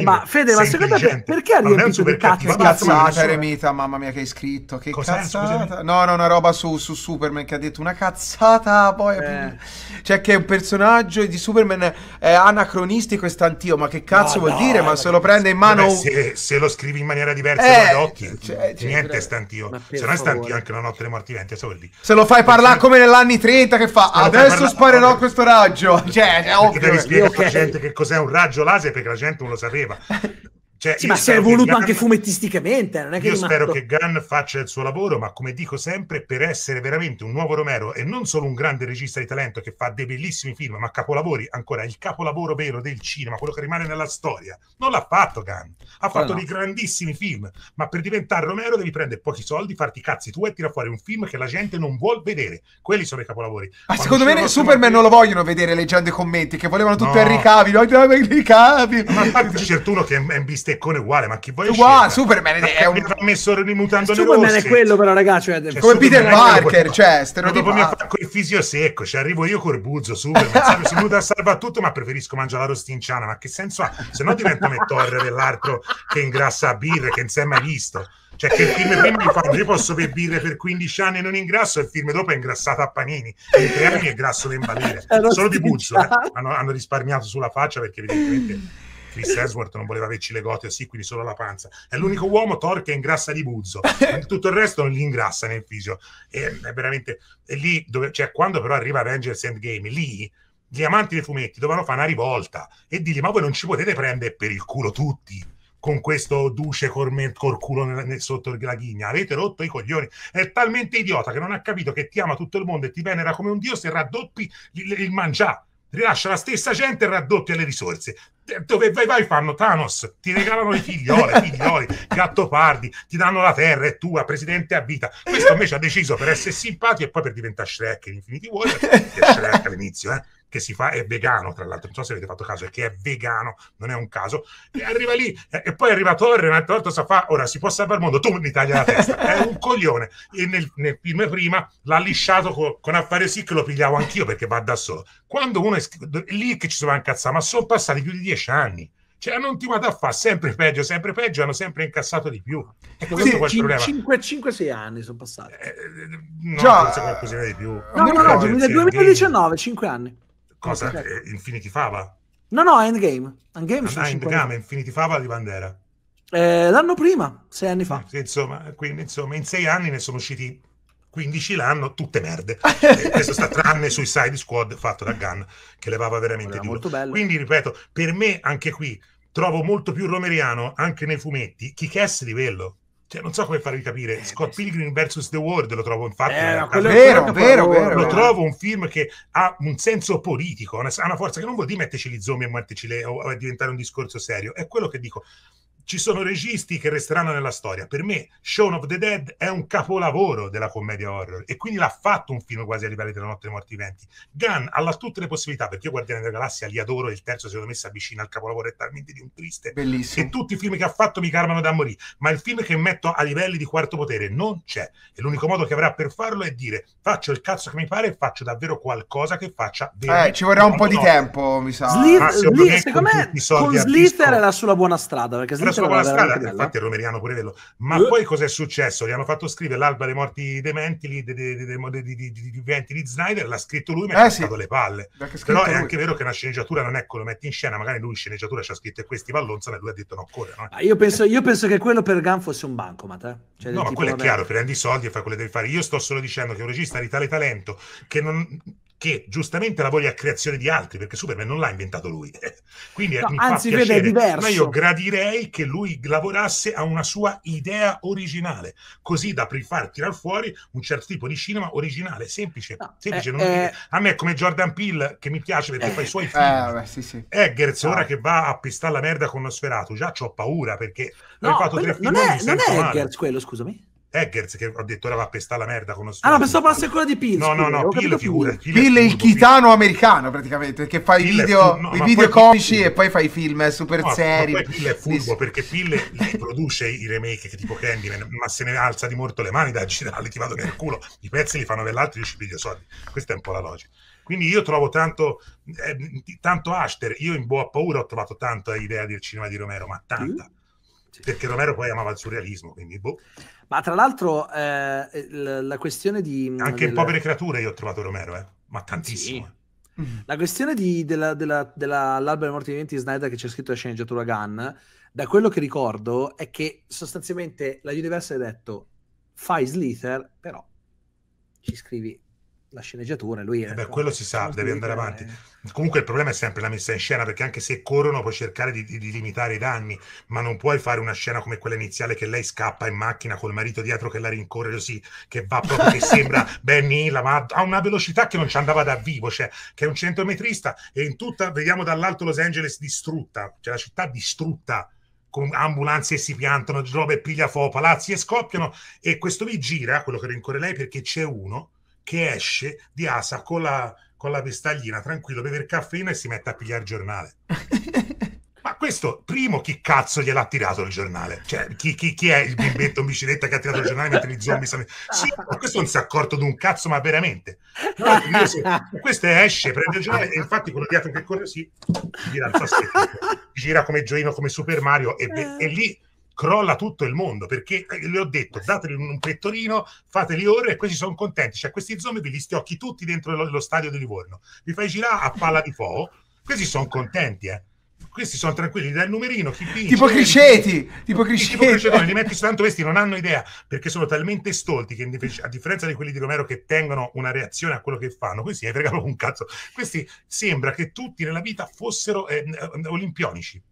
ma Fede, ma secondo te perché ha riempito super cazzo cazzo, di cazzo Eremita, mamma mia che hai scritto, che Cos'è, cazzata. Scusami. No, no, una roba su, su, Superman che ha detto una cazzata, poi... Eh. Cioè che un personaggio di Superman è anacronistico e stantio, ma che cazzo no, vuol no, dire? Ma eh, se lo prende in mano... Beh, se, se, lo scrivi in maniera diversa eh, occhi, cioè, cioè, niente è stantio. Se non è stantio anche la notte dei morti venti, Se lo fai parlare come negli anni 30 che fa, adesso sparerò questo raggio. [LAUGHS] Cioè, devi spiegare alla gente che cos'è un raggio laser, perché la gente un arriba. [LAUGHS] Cioè, sì, ma si è evoluto anche fumettisticamente. Non è che io rimasto... spero che Gunn faccia il suo lavoro, ma come dico sempre, per essere veramente un nuovo Romero e non solo un grande regista di talento che fa dei bellissimi film, ma capolavori, ancora il capolavoro vero del cinema, quello che rimane nella storia, non l'ha fatto Gunn. Ha Poi fatto no. dei grandissimi film, ma per diventare Romero devi prendere pochi soldi, farti i cazzi tu e tirare fuori un film che la gente non vuol vedere. Quelli sono i capolavori. Ma Quando secondo me Superman non lo vogliono vedere leggendo i commenti, che volevano tutto no. Henry Cavill. Oh, Henry Cavill. Ma infatti c'è certo uno che è, è steccone uguale, ma chi vuoi Uguale, Superman è un... Ha messo il mutando Superman rosse. è quello però, ragazzi. Cioè, cioè, come Peter Parker, cioè, stereotipo. Dopo mi con il fisio secco, ci cioè, arrivo io col buzzo, Superman. si muta a salva tutto, ma preferisco mangiare la rostinciana. Ma che senso ha? Se no diventa me torre dell'altro che ingrassa a birre, che non si è mai visto cioè che il film prima gli fanno io posso bere birre per 15 anni e non ingrasso e il film dopo è ingrassato a panini e in tre anni è grasso da imbalire solo di buzzo eh. hanno, hanno risparmiato sulla faccia perché evidentemente Chris Hemsworth non voleva averci le gote, sì, quindi solo la panza. È l'unico uomo Thor che ingrassa di buzzo, [LAUGHS] tutto il resto non gli ingrassa nel fisio. E, è veramente è lì dove, cioè, quando però arriva Avengers Endgame, lì gli amanti dei fumetti dovevano fare una rivolta e dirgli: Ma voi non ci potete prendere per il culo tutti con questo duce cormen- col culo nel, nel, sotto la ghigna. Avete rotto i coglioni. È talmente idiota che non ha capito che ti ama tutto il mondo e ti venera come un dio se raddoppi il, il mangià rilascia la stessa gente e raddoppia le risorse. Eh, dove vai vai fanno Thanos, ti regalano i figlioli, figlioli, gattopardi, ti danno la terra, è tua, presidente a vita. Questo invece ha deciso per essere simpatico e poi per diventare Shrek in Infinity War, perché è Shrek all'inizio, eh che si fa, è vegano tra l'altro, non so se avete fatto caso, è che è vegano, non è un caso, e arriva lì, e poi arriva Torre, un'altra volta sa fa, ora si può salvare il mondo, tu mi tagli la testa, è un coglione, e nel, nel film prima l'ha lisciato co, con affare sì che lo pigliavo anch'io perché va da solo, quando uno è, è lì che ci si va a incazzare, ma sono passati più di dieci anni, cioè hanno continuato a fare sempre peggio, sempre peggio, hanno sempre incassato di più. E questo sì, è quel problema. 5-6 anni sono passati. Eh, eh no, Già, qualcosina di più. Eh, no, no, no, no 2019, 5 anni. Cosa? Certo. Eh, Infinity Fava? No, no, Endgame. Endgame, ah, Endgame Infinity Fava di Bandera. Eh, l'anno prima, sei anni fa. Eh, sì, insomma, quindi, insomma, in sei anni ne sono usciti 15 l'anno, tutte merde. [LAUGHS] eh, questo sta tranne sui side squad fatto da Gunn, che levava veramente di molto bello. Quindi, ripeto, per me anche qui trovo molto più romeriano anche nei fumetti kick è di Vello. Cioè, non so come farvi capire, eh, Scott Pilgrim vs. The World lo trovo infatti... Eh, no, vero, vero, vero, Lo trovo un film che ha un senso politico, ha una, forza che non vuol dire metterci gli zombie e metterci le, o diventare un discorso serio. È quello che dico ci sono registi che resteranno nella storia. Per me, Shaun of the Dead è un capolavoro della commedia horror e quindi l'ha fatto un film quasi a livello della Notte dei Morti Venti. Gunn ha tutte le possibilità, perché io Guardiani della Galassia li adoro il terzo secondo me si avvicina al capolavoro è talmente di un triste. Bellissimo. E tutti i film che ha fatto mi carmano da morire, ma il film che metto a livelli di quarto potere non c'è. E l'unico modo che avrà per farlo è dire faccio il cazzo che mi pare e faccio davvero qualcosa che faccia bene. Eh, ci vorrà un po' di tempo, mi sa. Slith, ah, secondo me con Slither era sulla buona strada, perché Slither solo con la strada, infatti il eh. romeriano pure quello. Ma uh. poi cos'è successo? Gli hanno fatto scrivere l'alba dei morti dementi di, viventi di Snyder, l'ha scritto lui, ma ha eh, sì. le palle. Però è anche vero che una sceneggiatura non è quello metti in scena, magari lui sceneggiatura ci ha scritto e questi pallonzano e lui ha detto no, corre. No? Io, penso, io, penso, che quello per Gan fosse un bancomat. Eh? Cioè, no, ma quello è chiaro, prendi i soldi e fai quello che devi fare. Io sto solo dicendo che un regista di tale talento che non che giustamente lavori a creazione di altri, perché Superman non l'ha inventato lui. [LAUGHS] Quindi no, mi anzi, fa piacere. Diverso. Ma io gradirei che lui lavorasse a una sua idea originale, così da far tirare fuori un certo tipo di cinema originale, semplice. No, semplice eh, eh, a me come Jordan Peele, che mi piace perché eh, fa i suoi eh, film. Eh, beh, sì, sì. Eggers, ah. ora che va a pistare la merda con lo sferato, già ho paura perché no, ho fatto tre film. Non è, non è Eggers quello, scusami. Eggers che ho detto addirittura va a pestare la merda con lo studio. Ah, pensavo parlasse ancora di Pil. No, no, no, Pil figura. Pil il chitano Pil. americano praticamente, che fa Pil i video, no, i video comici Pil. e poi fa i film super no, seri. Ma Pil è furbo perché Pil [LAUGHS] produce i remake che tipo Candyman, ma se ne alza di morto le mani da girarli, ti vado nel culo. I pezzi li fanno dell'altro e io ci piglio soldi. Questa è un po' la logica. Quindi io trovo tanto, eh, tanto Ashter, io in boa paura ho trovato tanta idea del cinema di Romero, ma tanta. Mm sì. Perché Romero poi amava il surrealismo, quindi boh. Ma tra l'altro eh, la questione di... Mm, Anche in Povere Creature io ho trovato Romero, eh? ma tantissimo. Sì. Eh. Mm-hmm. La questione dell'albero dei morti viventi di Snyder che c'è scritto la sceneggiatura Gunn, da quello che ricordo è che sostanzialmente la Universe ha detto fai Slither, però ci scrivi la sceneggiatura. Lui eh è, eh beh, quello si sa, devi andare eh, avanti. Comunque il problema è sempre la messa in scena, perché anche se corrono puoi cercare di, di, di, limitare i danni, ma non puoi fare una scena come quella iniziale che lei scappa in macchina col marito dietro che la rincorre così, che va proprio, che sembra [LAUGHS] Benny Hill, ma ha una velocità che non ci andava da vivo, cioè che è un centometrista e in tutta, vediamo dall'alto Los Angeles distrutta, cioè la città distrutta con ambulanze e si piantano, robe piglia fo, palazzi e scoppiano e questo vi gira, quello che rincorre lei, perché c'è uno che esce di Asa con la, con la pestaglina, tranquillo, beve il caffeino e si mette a pigliare il giornale. [LAUGHS] Ma questo, primo, chi cazzo gliel'ha tirato il giornale? Cioè, chi, chi, chi è il bimbetto in bicicletta che ha tirato il giornale mentre gli zombie stanno... Sì, ma questo non si è accorto di un cazzo, ma veramente. No, questo esce, prende il giornale e infatti quello dietro che corre, sì, gira il fassetto, gira come gioino, come Super Mario e, e lì crolla tutto il mondo perché eh, le ho detto eh dateli un pettorino fateli ore e questi sono contenti cioè questi zombie li schiocchi tutti dentro lo, lo stadio di Livorno li fai girare a palla di fuoco questi sono contenti eh questi sono tranquilli, gli dai il numerino, chi vince, tipo Criceti, tipo Criceti, li metti soltanto questi, non hanno idea, perché sono talmente stolti che a differenza di quelli di Romero che tengono una reazione a quello che fanno, questi hai eh, [LAUGHS] fregato un cazzo, questi sembra che tutti nella vita fossero eh, olimpionici,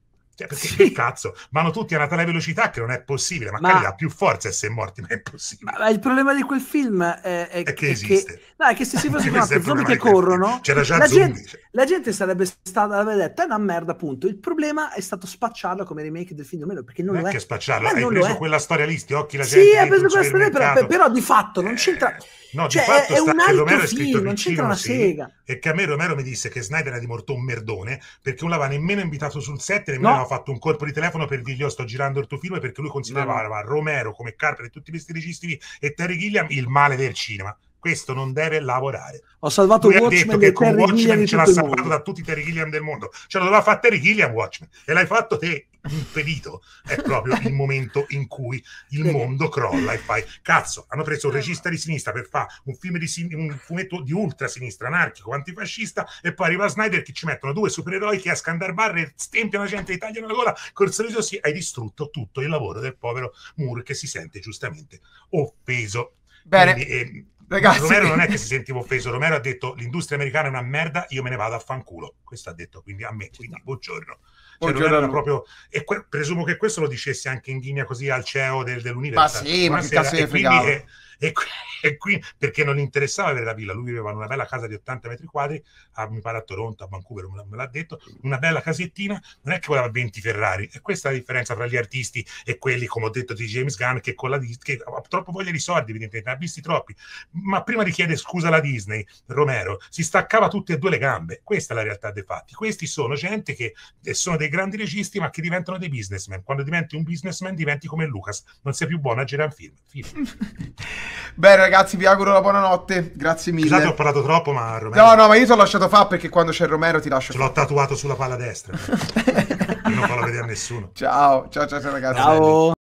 cioè, perché sì. che cazzo? Vanno tutti a una tale velocità che non è possibile. Magari ma... ha più forza essere morti, ma è possibile. Ma, ma, il problema di quel film è, è, è che esiste. che dai, che se si fosse fatto i zombie che corrono, c'era la gente, cioè. la gente, sarebbe stata, avrebbe detto, è una merda, Appunto. Il problema è stato spacciarlo come remake del film meno, perché non, non lo è. che spacciarlo, eh, hai preso quella storia lì, sti occhi la gente. Sì, hai preso quella storia, però, però, di fatto non eh, c'entra... Eh, no, cioè, di fatto è, è un altro Romero film, non c'entra una sì, sega. E che a me Romero mi disse che Snyder era di morto un merdone, perché non l'aveva nemmeno invitato sul set, nemmeno aveva fatto un colpo di telefono per dirgli, io sto girando il tuo film, perché lui considerava Romero come Carpenter e tutti questi registi e Terry Gilliam il male del cinema questo non deve lavorare. Ho salvato Lui Watchmen ha detto che con Terry Watchmen ce l'ha salvato da tutti i Terry Gilliam del mondo. Ce lo fatta Terry Gilliam Watchmen e l'hai fatto te impedito. È proprio il momento in cui il mondo crolla e fai cazzo. Hanno preso un regista di sinistra per fare un film di sin- un fumetto di ultrasinistra, anarchico, antifascista e poi arriva Snyder che ci mettono due supereroi che a scandar barre stempiano la gente, tagliano la gola col sorriso si hai distrutto tutto il lavoro del povero Moore che si sente giustamente offeso. Bene. Quindi, eh, Ragazzi... Romero non è [LAUGHS] che si sentiva offeso, Romero ha detto l'industria americana è una merda, io me ne vado a fanculo. Questo ha detto quindi a me, quindi buongiorno. Cioè, buongiorno. Proprio... E que... presumo che questo lo dicesse anche in linea così al CEO del, dell'università. Ma sì, ma che cazzo e quindi che e qui, [LAUGHS] e qui, perché non interessava avere la villa, lui viveva in una bella casa di 80 metri quadri, a, mi pare a Toronto, a Vancouver, me l'ha detto, una bella casettina, non è che voleva 20 Ferrari, e questa è la differenza tra gli artisti e quelli, come ho detto, di James Gunn, che, con la, che ha troppo voglia di soldi, evidentemente, ne ha visti troppi, ma prima di chiedere scusa alla Disney, Romero, si staccava tutte e due le gambe, questa è la realtà dei fatti, questi sono gente che sono dei grandi registi, ma che diventano dei businessmen, quando diventi un businessman diventi come Lucas, non sei più buono a girare un film. film. [LAUGHS] Beh, ragazzi, vi auguro una buonanotte. Grazie mille. Scusate, ho parlato troppo, ma Romero. No, no, ma io ti ho lasciato fa perché quando c'è Romero ti lascio. Ce l'ho tatuato sulla palla destra. [LAUGHS] non farlo vedere a nessuno. Ciao, ciao, ciao, ciao ragazzi. Ciao.